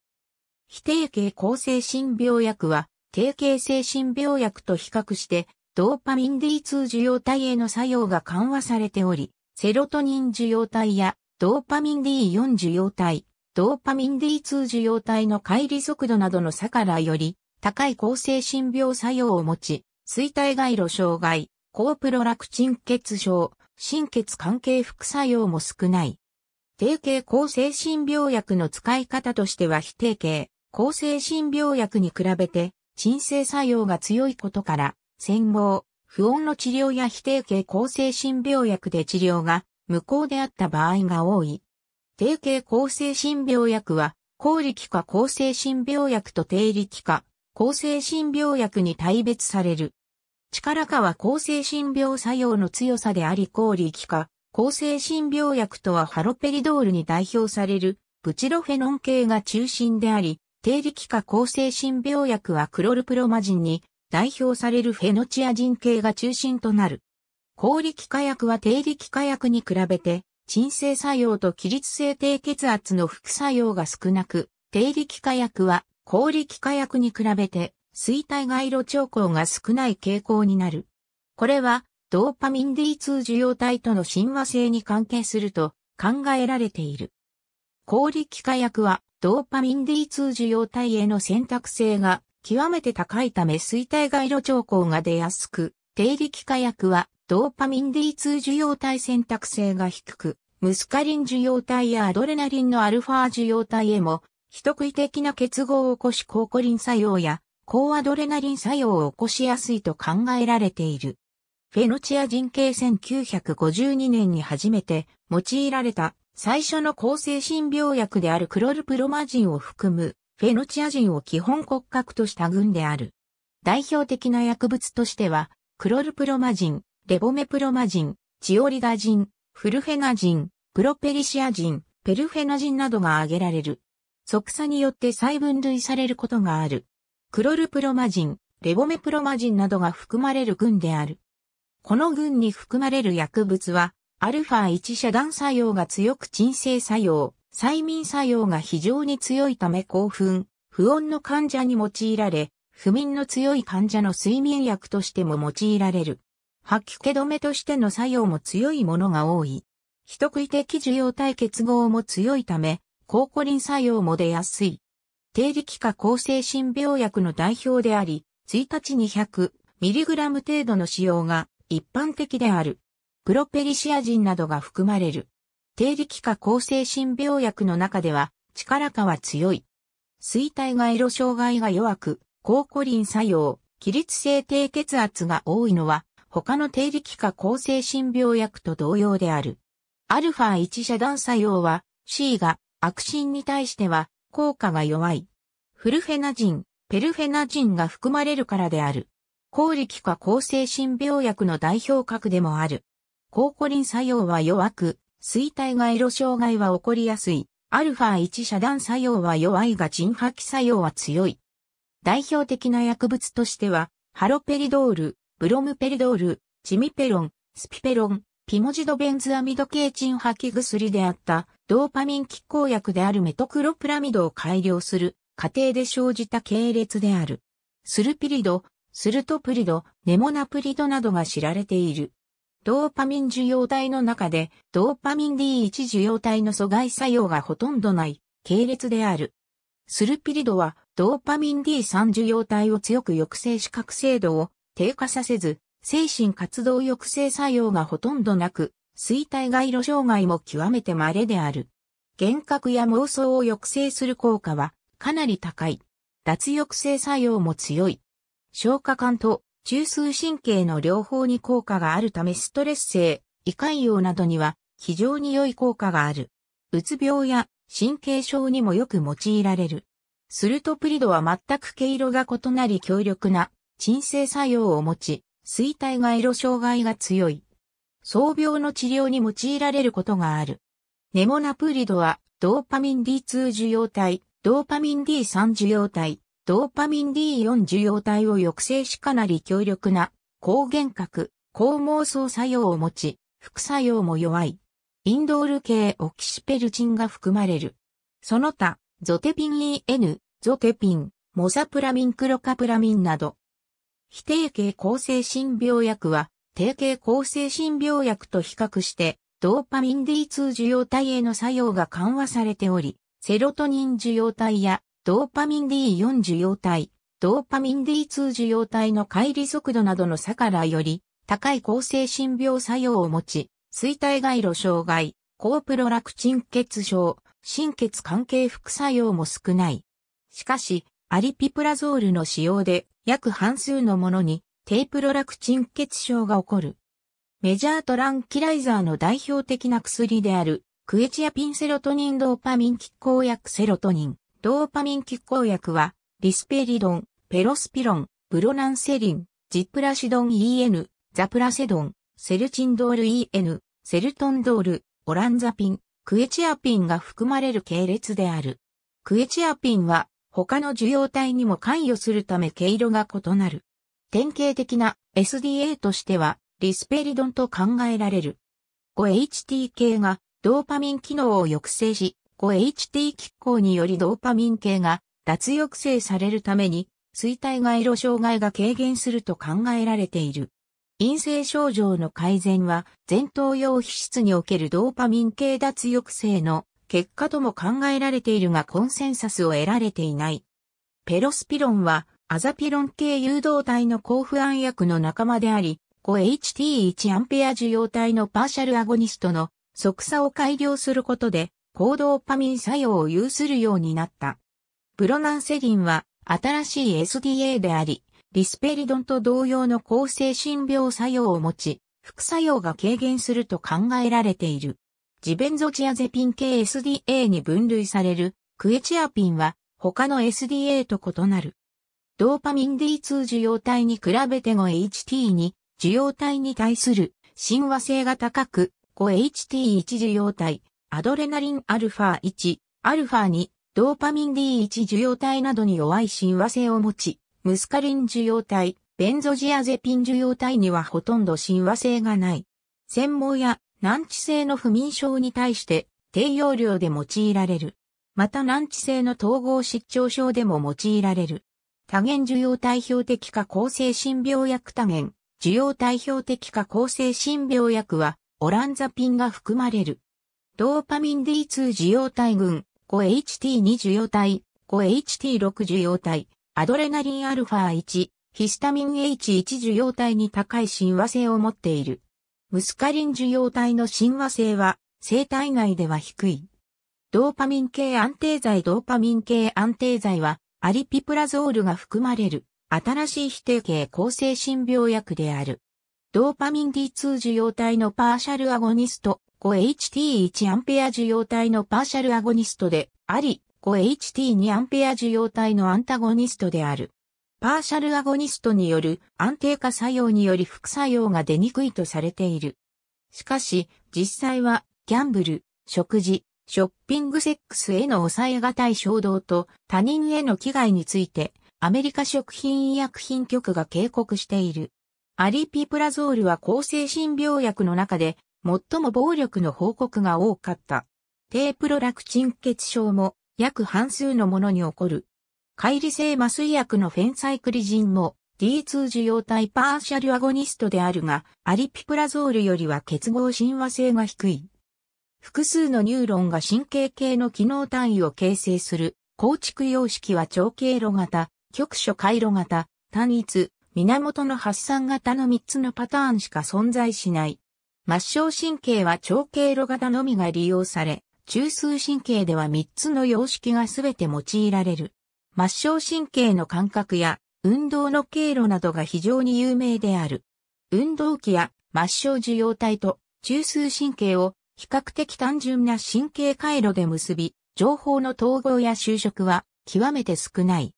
非定型抗精神病薬は、定型精神病薬と比較して、ドーパミン D2 受容体への作用が緩和されており、セロトニン受容体やドーパミン D4 受容体、ドーパミン D2 受容体の乖離速度などの差からより、高い抗精神病作用を持ち、衰退外路障害、高プロラクチン血症、心血関係副作用も少ない。定型抗精神病薬の使い方としては非定型、抗精神病薬に比べて、鎮静作用が強いことから、戦後、不穏の治療や非定型抗精神病薬で治療が無効であった場合が多い。定型抗精神病薬は、抗力化抗精神病薬と定力化抗精神病薬に大別される。力化は抗精神病作用の強さであり抗力化抗精神病薬とはハロペリドールに代表される、ブチロフェノン系が中心であり、定力化抗精神病薬はクロルプロマジンに代表されるフェノチアジン系が中心となる。氷力化薬は低力化薬に比べて、鎮静作用と起立性低血圧の副作用が少なく、低力化薬は氷力化薬に比べて、衰退外路兆候が少ない傾向になる。これは、ドーパミン D2 受容体との親和性に関係すると考えられている。氷力化薬は、ドーパミン D2 受容体への選択性が極めて高いため衰退外路兆候が出やすく、低力化薬はドーパミン D2 受容体選択性が低く、ムスカリン受容体やアドレナリンのアルファ受容体へも、一食い的な結合を起こし抗コリン作用や、抗アドレナリン作用を起こしやすいと考えられている。フェノチア人系1952年に初めて用いられた最初の抗精神病薬であるクロルプロマジンを含むフェノチア人を基本骨格とした群である。代表的な薬物としてはクロルプロマジン、レボメプロマジン、チオリダジン、フルフェナジン、プロペリシアジン、ペルフェナジンなどが挙げられる。即差によって再分類されることがある。クロルプロマジン、レボメプロマジンなどが含まれる群である。この群に含まれる薬物は、アルファ1遮断作用が強く鎮静作用、催眠作用が非常に強いため興奮、不穏の患者に用いられ、不眠の強い患者の睡眠薬としても用いられる。吐き気止めとしての作用も強いものが多い。人食い的受容体結合も強いため、抗コリン作用も出やすい。低力化抗精神病薬の代表であり、1日に0 0 m g 程度の使用が一般的である。プロペリシア人などが含まれる。低力化抗精神病薬の中では、力化は強い。退が外路障害が弱く、抗コリン作用、起立性低血圧が多いのは、他の定力化抗精神病薬と同様である。アルファ1遮断作用は C が悪心に対しては効果が弱い。フルフェナジン、ペルフェナジンが含まれるからである。抗力化抗精神病薬の代表格でもある。抗コリン作用は弱く、衰退がエロ障害は起こりやすい。アルファ1遮断作用は弱いが人波起作用は強い。代表的な薬物としては、ハロペリドール、ブロムペリドール、チミペロン、スピペロン、ピモジドベンズアミド系鎮破き薬であったドーパミン拮抗薬であるメトクロプラミドを改良する過程で生じた系列である。スルピリド、スルトプリド、ネモナプリドなどが知られている。ドーパミン受容体の中で、ドーパミン D1 受容体の阻害作用がほとんどない系列である。スルピリドは、ドーパミン D3 受容体を強く抑制し覚醒度を低下させず、精神活動抑制作用がほとんどなく、衰退外路障害も極めて稀である。幻覚や妄想を抑制する効果はかなり高い。脱抑制作用も強い。消化管と中枢神経の両方に効果があるためストレス性、胃潰瘍などには非常に良い効果がある。うつ病や神経症にもよく用いられる。するとプリドは全く毛色が異なり強力な鎮静作用を持ち、衰退外路障害が強い。創病の治療に用いられることがある。ネモナプリドは、ドーパミン D2 受容体、ドーパミン D3 受容体、ドーパミン D4 受容体を抑制しかなり強力な、抗原核、抗妄想作用を持ち、副作用も弱い。インドール系オキシペルチンが含まれる。その他、ゾテピン EN、ゾテピン、モサプラミンクロカプラミンなど、非定型抗精神病薬は、定型抗精神病薬と比較して、ドーパミン D2 受容体への作用が緩和されており、セロトニン受容体やドーパミン D4 受容体、ドーパミン D2 受容体の乖離速度などの差からより、高い抗精神病作用を持ち、衰退外路障害、高プロラクチン血症、心血関係副作用も少ない。しかし、アリピプラゾールの使用で約半数のものにテイプロラクチン血症が起こる。メジャートランキライザーの代表的な薬であるクエチアピンセロトニンドーパミン拮抗薬セロトニン、ドーパミン拮抗薬はリスペリドン、ペロスピロン、ブロナンセリン、ジプラシドン EN、ザプラセドン、セルチンドール EN、セルトンドール、オランザピン、クエチアピンが含まれる系列である。クエチアピンは他の受容体にも関与するため毛色が異なる。典型的な SDA としてはリスペリドンと考えられる。5HT 系がドーパミン機能を抑制し、5HT 機構によりドーパミン系が脱抑制されるために、衰退外路障害が軽減すると考えられている。陰性症状の改善は、前頭葉皮質におけるドーパミン系脱抑制の結果とも考えられているがコンセンサスを得られていない。ペロスピロンは、アザピロン系誘導体の抗不安薬の仲間であり、5HT1 アンペア受容体のパーシャルアゴニストの即差を改良することで、高ドーパミン作用を有するようになった。プロナンセリンは新しい SDA であり、リスペリドンと同様の抗精神病作用を持ち、副作用が軽減すると考えられている。ジベンゾチアゼピン系 SDA に分類されるクエチアピンは他の SDA と異なる。ドーパミン D2 受容体に比べて 5HT に受容体に対する親和性が高く 5HT1 受容体、アドレナリン α 1、α 2、ドーパミン D1 受容体などに弱い親和性を持ち、ムスカリン受容体、ベンゾジアゼピン受容体にはほとんど親和性がない。専門や難治性の不眠症に対して低用量で用いられる。また難治性の統合失調症でも用いられる。多元受容体標的化抗精神病薬多元、受容体標的化抗精神病薬は、オランザピンが含まれる。ドーパミン D2 受容体群、5HT2 受容体、5HT6 受容体、アドレナリン α1、ヒスタミン H1 受容体に高い親和性を持っている。ムスカリン受容体の親和性は、生体内では低い。ドーパミン系安定剤ドーパミン系安定剤は、アリピプラゾールが含まれる、新しい否定系抗精神病薬である。ドーパミン D2 受容体のパーシャルアゴニスト、5HT1 アンペア受容体のパーシャルアゴニストであり、5HT2 アンペア受容体のアンタゴニストである。パーシャルアゴニストによる安定化作用により副作用が出にくいとされている。しかし、実際は、ギャンブル、食事、ショッピングセックスへの抑えがたい衝動と他人への危害について、アメリカ食品医薬品局が警告している。アリピプラゾールは抗精神病薬の中で最も暴力の報告が多かった。低プロラクチン血症も約半数のものに起こる。解離性麻酔薬のフェンサイクリジンも D2 受容体パーシャルアゴニストであるが、アリピプラゾールよりは結合親和性が低い。複数のニューロンが神経系の機能単位を形成する構築様式は長経路型、局所回路型、単一、源の発散型の3つのパターンしか存在しない。末梢神経は長経路型のみが利用され、中枢神経では3つの様式がすべて用いられる。末梢神経の感覚や運動の経路などが非常に有名である。運動器や末梢受容体と中枢神経を比較的単純な神経回路で結び、情報の統合や就職は極めて少ない。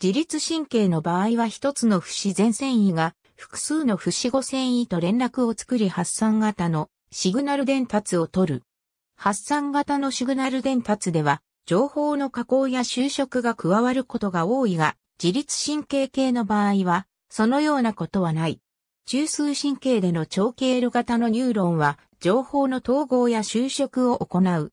自律神経の場合は一つの不自然繊維が複数の不死後繊維と連絡を作り発散型のシグナル伝達を取る。発散型のシグナル伝達では情報の加工や就職が加わることが多いが、自律神経系の場合は、そのようなことはない。中枢神経での長経路型のニューロンは、情報の統合や就職を行う。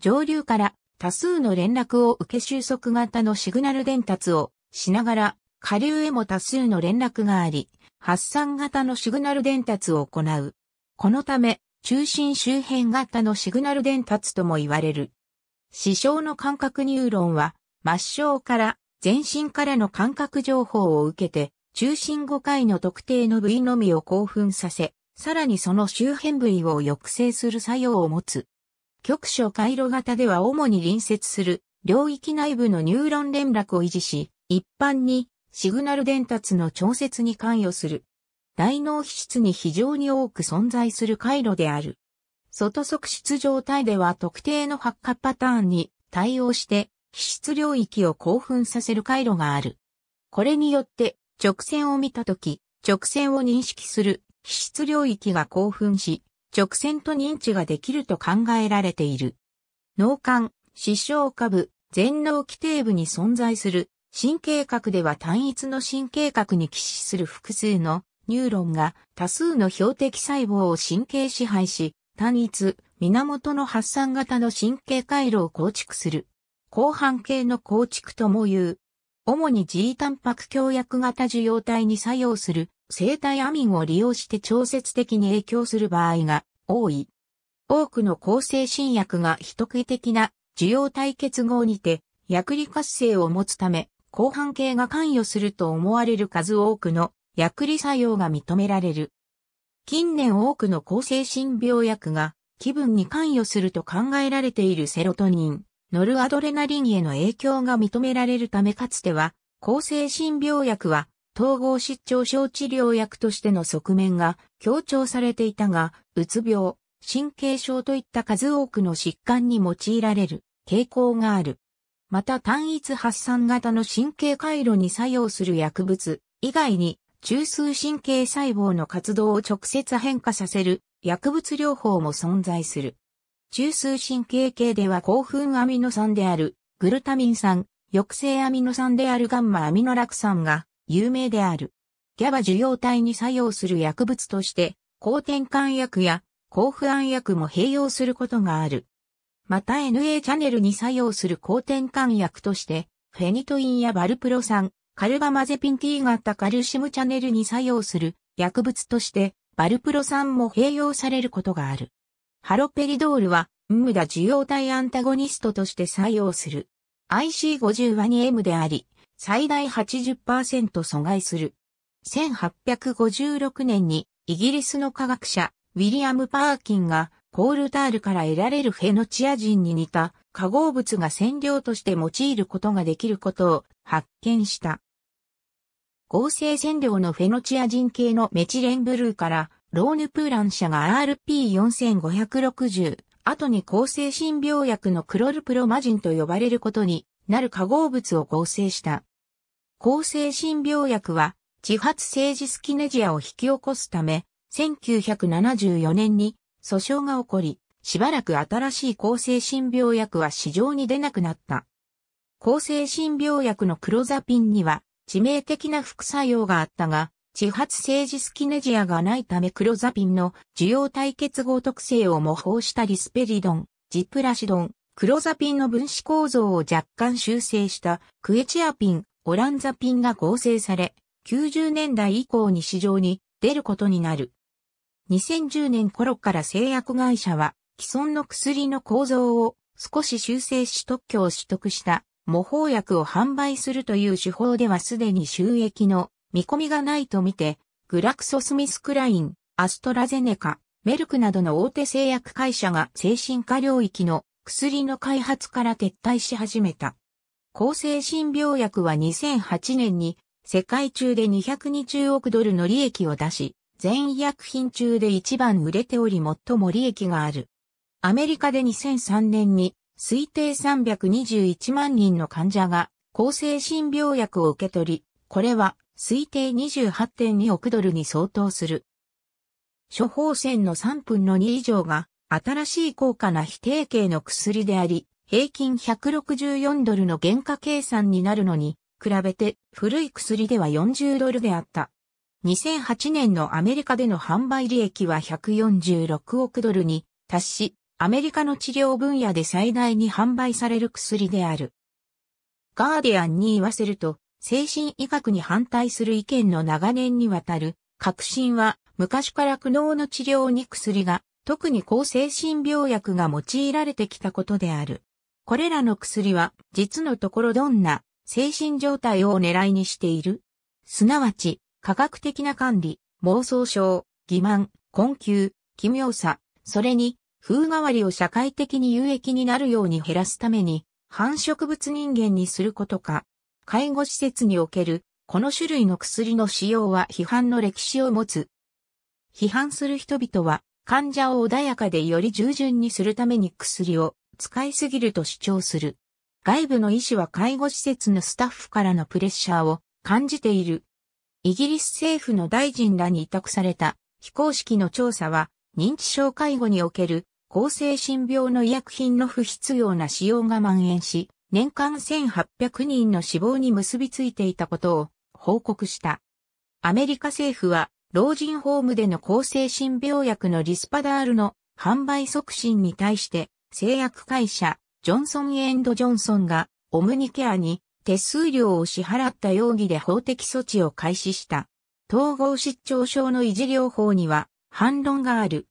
上流から多数の連絡を受け収束型のシグナル伝達をしながら、下流へも多数の連絡があり、発散型のシグナル伝達を行う。このため、中心周辺型のシグナル伝達とも言われる。視床の感覚ニューロンは、末梢から全身からの感覚情報を受けて、中心5回の特定の部位のみを興奮させ、さらにその周辺部位を抑制する作用を持つ。局所回路型では主に隣接する領域内部のニューロン連絡を維持し、一般にシグナル伝達の調節に関与する。大脳皮質に非常に多く存在する回路である。外側質状態では特定の発火パターンに対応して皮質領域を興奮させる回路がある。これによって直線を見たとき、直線を認識する皮質領域が興奮し、直線と認知ができると考えられている。脳幹、視床下部、全脳基底部に存在する神経核では単一の神経核に起死する複数のニューロンが多数の標的細胞を神経支配し、単一、源の発散型の神経回路を構築する。広範系の構築とも言う。主に G タンパク強薬型受容体に作用する生体アミンを利用して調節的に影響する場合が多い。多くの抗精神薬が非特異的な受容体結合にて薬理活性を持つため、広範系が関与すると思われる数多くの薬理作用が認められる。近年多くの抗精神病薬が気分に関与すると考えられているセロトニン、ノルアドレナリンへの影響が認められるためかつては、抗精神病薬は統合失調症治療薬としての側面が強調されていたが、うつ病、神経症といった数多くの疾患に用いられる傾向がある。また単一発散型の神経回路に作用する薬物以外に中枢神経細胞の活動を直接変化させる薬物療法も存在する。中枢神経系では興奮アミノ酸であるグルタミン酸、抑制アミノ酸であるガンマアミノラク酸が有名である。ギャバ受容体に作用する薬物として、抗転換薬や抗不安薬も併用することがある。また NA チャネルに作用する抗転換薬として、フェニトインやバルプロ酸、カルガマゼピン T 型カルシムチャネルに作用する薬物としてバルプロ酸も併用されることがある。ハロペリドールは、ムダ受容体アンタゴニストとして作用する。IC50 は 2M であり、最大80%阻害する。1856年にイギリスの科学者ウィリアム・パーキンがコールタールから得られるフェノチア人に似た化合物が染料として用いることができることを発見した。合成染料のフェノチア人系のメチレンブルーからローヌプーラン社が RP4560 後に抗生新病薬のクロルプロマジンと呼ばれることになる化合物を合成した。抗生新病薬は自発性ジスキネジアを引き起こすため1974年に訴訟が起こりしばらく新しい抗精神病薬は市場に出なくなった。抗精神病薬のクロザピンには致命的な副作用があったが、自発性ジスキネジアがないためクロザピンの需要対結合特性を模倣したリスペリドン、ジプラシドン、クロザピンの分子構造を若干修正したクエチアピン、オランザピンが合成され、90年代以降に市場に出ることになる。2010年頃から製薬会社は既存の薬の構造を少し修正し特許を取得した模倣薬を販売するという手法ではすでに収益の見込みがないとみて、グラクソスミスクライン、アストラゼネカ、メルクなどの大手製薬会社が精神科領域の薬の開発から撤退し始めた。抗精神病薬は2008年に世界中で220億ドルの利益を出し、全医薬品中で一番売れており最も利益がある。アメリカで2003年に推定321万人の患者が抗精神病薬を受け取り、これは推定28.2億ドルに相当する。処方箋の3分の2以上が新しい高価な非定型の薬であり、平均164ドルの原価計算になるのに、比べて古い薬では40ドルであった。2008年のアメリカでの販売利益は146億ドルに達し、アメリカの治療分野で最大に販売される薬である。ガーディアンに言わせると、精神医学に反対する意見の長年にわたる、革新は昔から苦悩の治療に薬が、特に抗精神病薬が用いられてきたことである。これらの薬は、実のところどんな精神状態を狙いにしているすなわち、科学的な管理、妄想症、欺瞞、困窮、奇妙さ、それに風変わりを社会的に有益になるように減らすために、繁殖物人間にすることか、介護施設における、この種類の薬の使用は批判の歴史を持つ。批判する人々は、患者を穏やかでより従順にするために薬を使いすぎると主張する。外部の医師は介護施設のスタッフからのプレッシャーを感じている。イギリス政府の大臣らに委託された非公式の調査は認知症介護における抗精神病の医薬品の不必要な使用が蔓延し、年間1800人の死亡に結びついていたことを報告した。アメリカ政府は、老人ホームでの抗精神病薬のリスパダールの販売促進に対して、製薬会社、ジョンソン・エンド・ジョンソンが、オムニケアに手数料を支払った容疑で法的措置を開始した。統合失調症の維持療法には反論がある。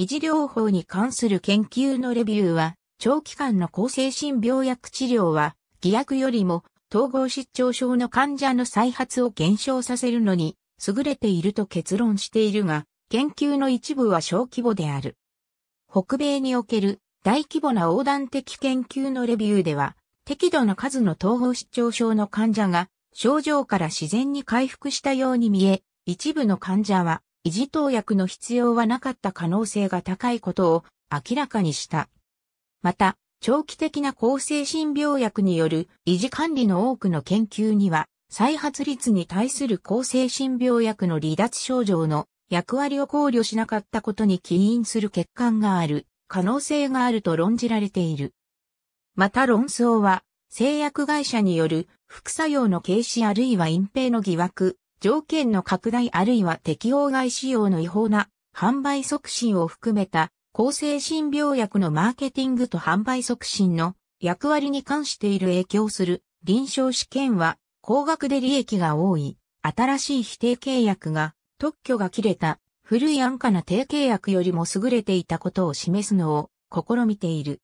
維持療法に関する研究のレビューは、長期間の抗精神病薬治療は、偽薬よりも統合失調症の患者の再発を減少させるのに、優れていると結論しているが、研究の一部は小規模である。北米における大規模な横断的研究のレビューでは、適度な数の統合失調症の患者が症状から自然に回復したように見え、一部の患者は維持投薬の必要はなかった可能性が高いことを明らかにした。また、長期的な抗精神病薬による維持管理の多くの研究には、再発率に対する抗精神病薬の離脱症状の役割を考慮しなかったことに起因する欠陥がある可能性があると論じられている。また論争は、製薬会社による副作用の軽視あるいは隠蔽の疑惑、条件の拡大あるいは適応外使用の違法な販売促進を含めた抗精神病薬のマーケティングと販売促進の役割に関している影響する臨床試験は高額で利益が多い新しい否定契約が特許が切れた古い安価な定契約よりも優れていたことを示すのを試みている。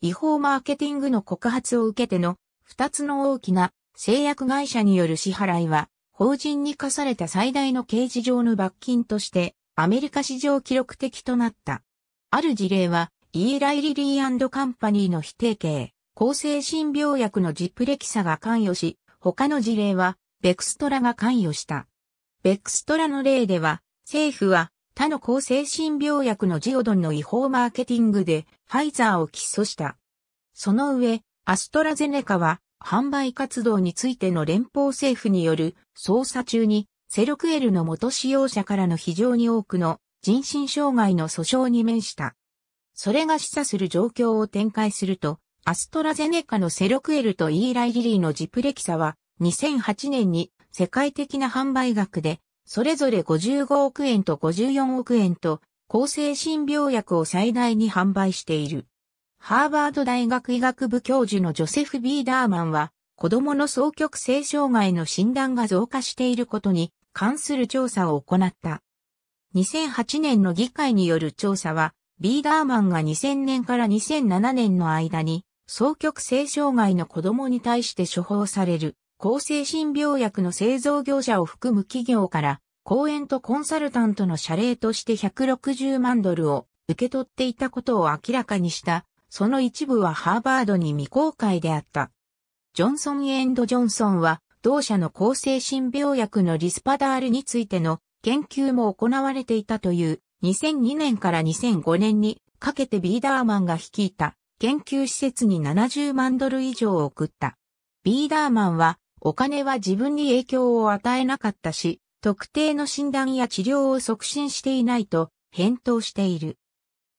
違法マーケティングの告発を受けての二つの大きな製薬会社による支払いは法人に課された最大の刑事上の罰金として、アメリカ史上記録的となった。ある事例は、イーライ・リリーカンパニーの非定刑、抗精神病薬のジプレキサが関与し、他の事例は、ベクストラが関与した。ベクストラの例では、政府は他の抗精神病薬のジオドンの違法マーケティングでファイザーを起訴した。その上、アストラゼネカは販売活動についての連邦政府による捜査中にセルクエルの元使用者からの非常に多くの人身障害の訴訟に面した。それが示唆する状況を展開すると、アストラゼネカのセロクエルとイーライリリーのジプレキサは2008年に世界的な販売額でそれぞれ55億円と54億円と、抗生診病薬を最大に販売している。ハーバード大学医学部教授のジョセフ・ビーダーマンは、子供の双極性障害の診断が増加していることに関する調査を行った。2008年の議会による調査は、ビーダーマンが2000年から2007年の間に、双極性障害の子供に対して処方される、抗精神病薬の製造業者を含む企業から、講演とコンサルタントの謝礼として160万ドルを受け取っていたことを明らかにしたその一部はハーバードに未公開であった。ジョンソン・エンド・ジョンソンは、同社の抗精神病薬のリスパダールについての研究も行われていたという、2002年から2005年にかけてビーダーマンが率いた研究施設に70万ドル以上を送った。ビーダーマンは、お金は自分に影響を与えなかったし、特定の診断や治療を促進していないと返答している。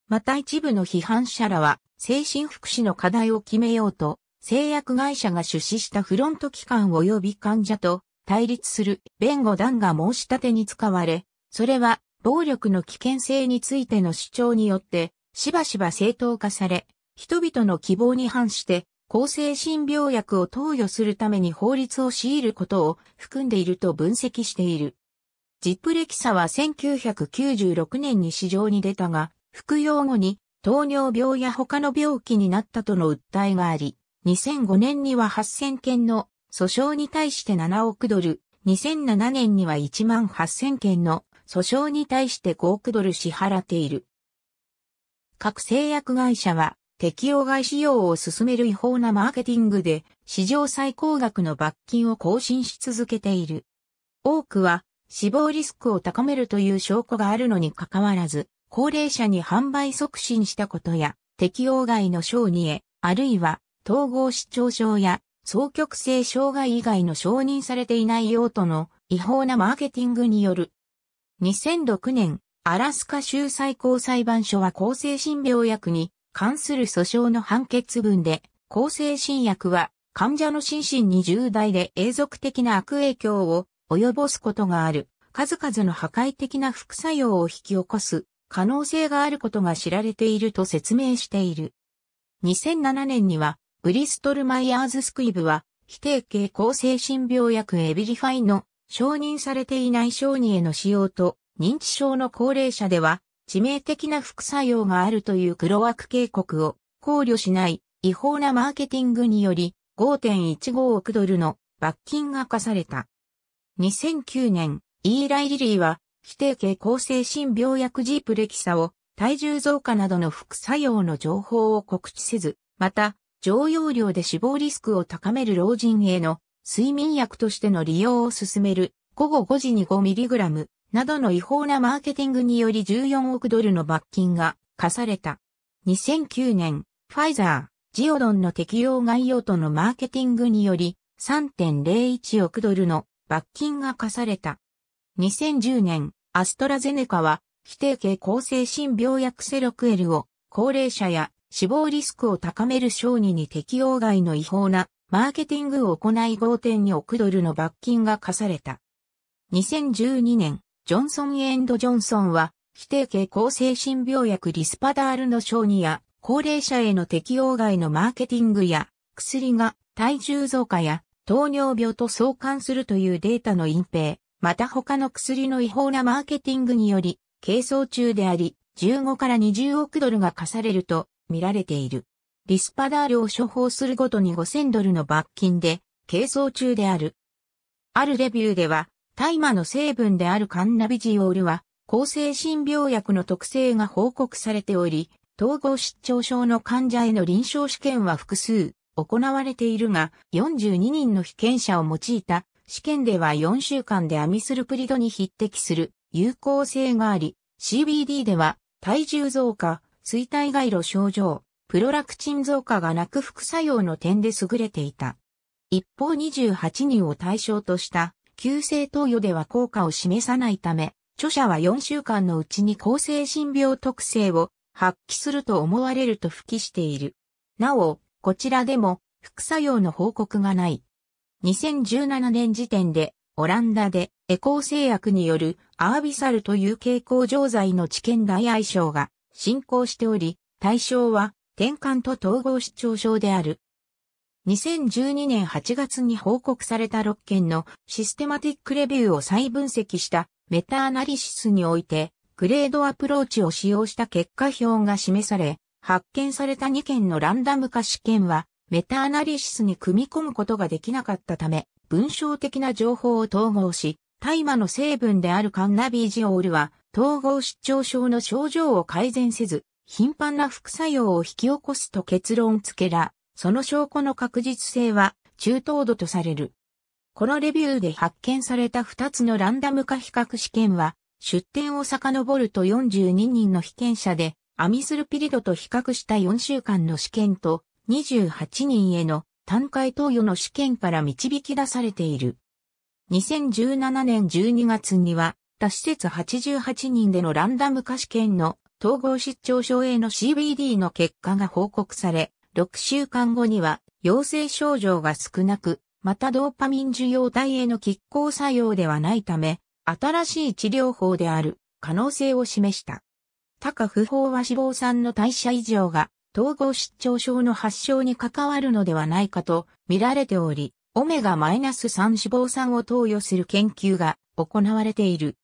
また一部の批判者らは、精神福祉の課題を決めようと、製薬会社が出資したフロント機関及び患者と対立する弁護団が申し立てに使われ、それは暴力の危険性についての主張によって、しばしば正当化され、人々の希望に反して、抗精神病薬を投与するために法律を強いることを含んでいると分析している。ジップレキサは1996年に市場に出たが、服用後に糖尿病や他の病気になったとの訴えがあり、2005年には8000件の訴訟に対して7億ドル、2007年には1万8000件の訴訟に対して5億ドル支払っている。各製薬会社は適用外使用を進める違法なマーケティングで史上最高額の罰金を更新し続けている。多くは死亡リスクを高めるという証拠があるのにかかわらず、高齢者に販売促進したことや、適用外の小児へ、あるいは、統合失調症や、双極性障害以外の承認されていない用途の違法なマーケティングによる。2006年、アラスカ州最高裁判所は抗精神病薬に関する訴訟の判決文で、抗精神薬は患者の心身に重大で永続的な悪影響を及ぼすことがある。数々の破壊的な副作用を引き起こす可能性があることが知られていると説明している。2007年には、ブリストル・マイヤーズ・スクイブは、非定型抗精神病薬エビリファイの承認されていない小児への使用と認知症の高齢者では致命的な副作用があるという黒枠警告を考慮しない違法なマーケティングにより5.15億ドルの罰金が課された。2009年、イーライ・リリーは非定系抗精神病薬ジープレキサを体重増加などの副作用の情報を告知せず、また、常用量で死亡リスクを高める老人への睡眠薬としての利用を進める午後5時に 5mg などの違法なマーケティングにより14億ドルの罰金が課された。2009年、ファイザー、ジオドンの適用概要とのマーケティングにより3.01億ドルの罰金が課された。2010年、アストラゼネカは、非定型抗精神病薬セロクエルを、高齢者や死亡リスクを高める小児に適用外の違法なマーケティングを行い5.2億ドルの罰金が課された。2012年、ジョンソン・エンド・ジョンソンは、非定型抗精神病薬リスパダールの小児や高齢者への適用外のマーケティングや薬が体重増加や糖尿病と相関するというデータの隠蔽、また他の薬の違法なマーケティングにより、軽装中であり、15から20億ドルが課されると見られている。リスパダールを処方するごとに5000ドルの罰金で、軽装中である。あるレビューでは、大麻の成分であるカンナビジオールは、抗精神病薬の特性が報告されており、統合失調症の患者への臨床試験は複数行われているが、42人の被験者を用いた試験では4週間でアミスルプリドに匹敵する有効性があり、CBD では体重増加、衰退外路症状、プロラクチン増加がなく副作用の点で優れていた。一方28人を対象とした急性投与では効果を示さないため、著者は4週間のうちに抗精神病特性を発揮すると思われると付記している。なお、こちらでも副作用の報告がない。2017年時点で、オランダでエコー製薬によるアービサルという蛍光錠剤の治験大愛称が進行しており、対象は転換と統合失調症である。2012年8月に報告された6件のシステマティックレビューを再分析したメタアナリシスにおいて、グレードアプローチを使用した結果表が示され、発見された2件のランダム化試験は、メタアナリシスに組み込むことができなかったため、文章的な情報を統合し、大麻の成分であるカンナビージオールは、統合失調症の症状を改善せず、頻繁な副作用を引き起こすと結論付けら、その証拠の確実性は中等度とされる。このレビューで発見された2つのランダム化比較試験は、出典を遡ると42人の被験者で、アミスルピリドと比較した4週間の試験と、28人への単回投与の試験から導き出されている。2017年12月には、他施設88人でのランダム化試験の統合失調症への CBD の結果が報告され、6週間後には陽性症状が少なく、またドーパミン受容体への拮抗作用ではないため、新しい治療法である可能性を示した。高不法は脂肪酸の代謝異常が統合失調症の発症に関わるのではないかと見られており、オメガ -3 脂肪酸を投与する研究が行われている。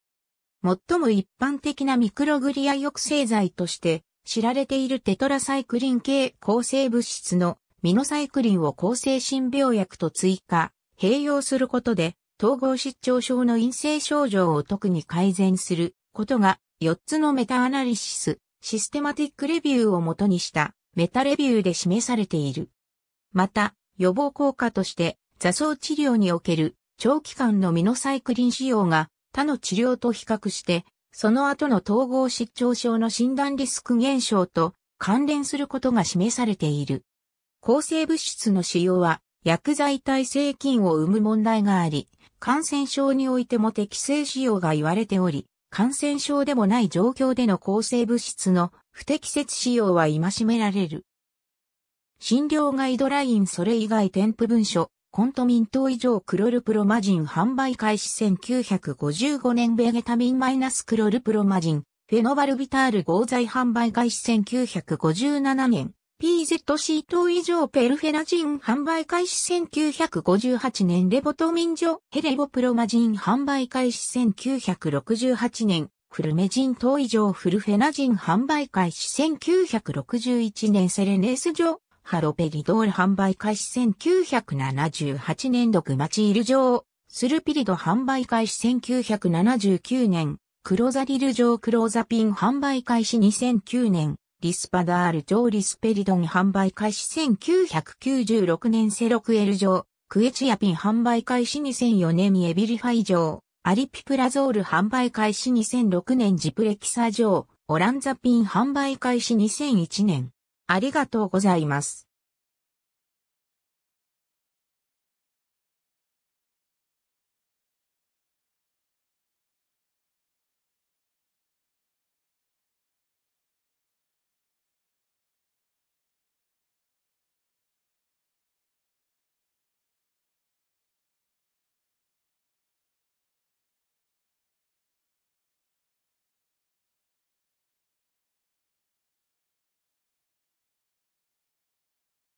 最も一般的なミクログリア抑制剤として知られているテトラサイクリン系抗生物質のミノサイクリンを抗精神病薬と追加、併用することで統合失調症の陰性症状を特に改善することが4つのメタアナリシス、システマティックレビューをもとにしたメタレビューで示されている。また、予防効果として座礁治療における長期間のミノサイクリン使用が他の治療と比較して、その後の統合失調症の診断リスク減少と関連することが示されている。抗生物質の使用は薬剤耐性菌を生む問題があり、感染症においても適正使用が言われており、感染症でもない状況での抗生物質の不適切使用は戒められる。診療ガイドラインそれ以外添付文書、コントミン以上クロルプロマジン販売開始1955年ベゲタミンマイナスクロルプロマジン、フェノバルビタール合剤販売開始1957年、PZC 等以上ペルフェナジン販売開始1958年レボトミンジョヘレボプロマジン販売開始1968年フルメジン等以上フルフェナジン販売開始1961年セレネースジョハロペリドール販売開始1978年ドクマチール上スルピリド販売開始1979年クロザリル上クローザピン販売開始2009年リスパダール上リスペリドン販売開始1996年セロクエル上、クエチアピン販売開始2004年ミエビリファイ上、アリピプラゾール販売開始2006年ジプレキサ上、オランザピン販売開始2001年。ありがとうございます。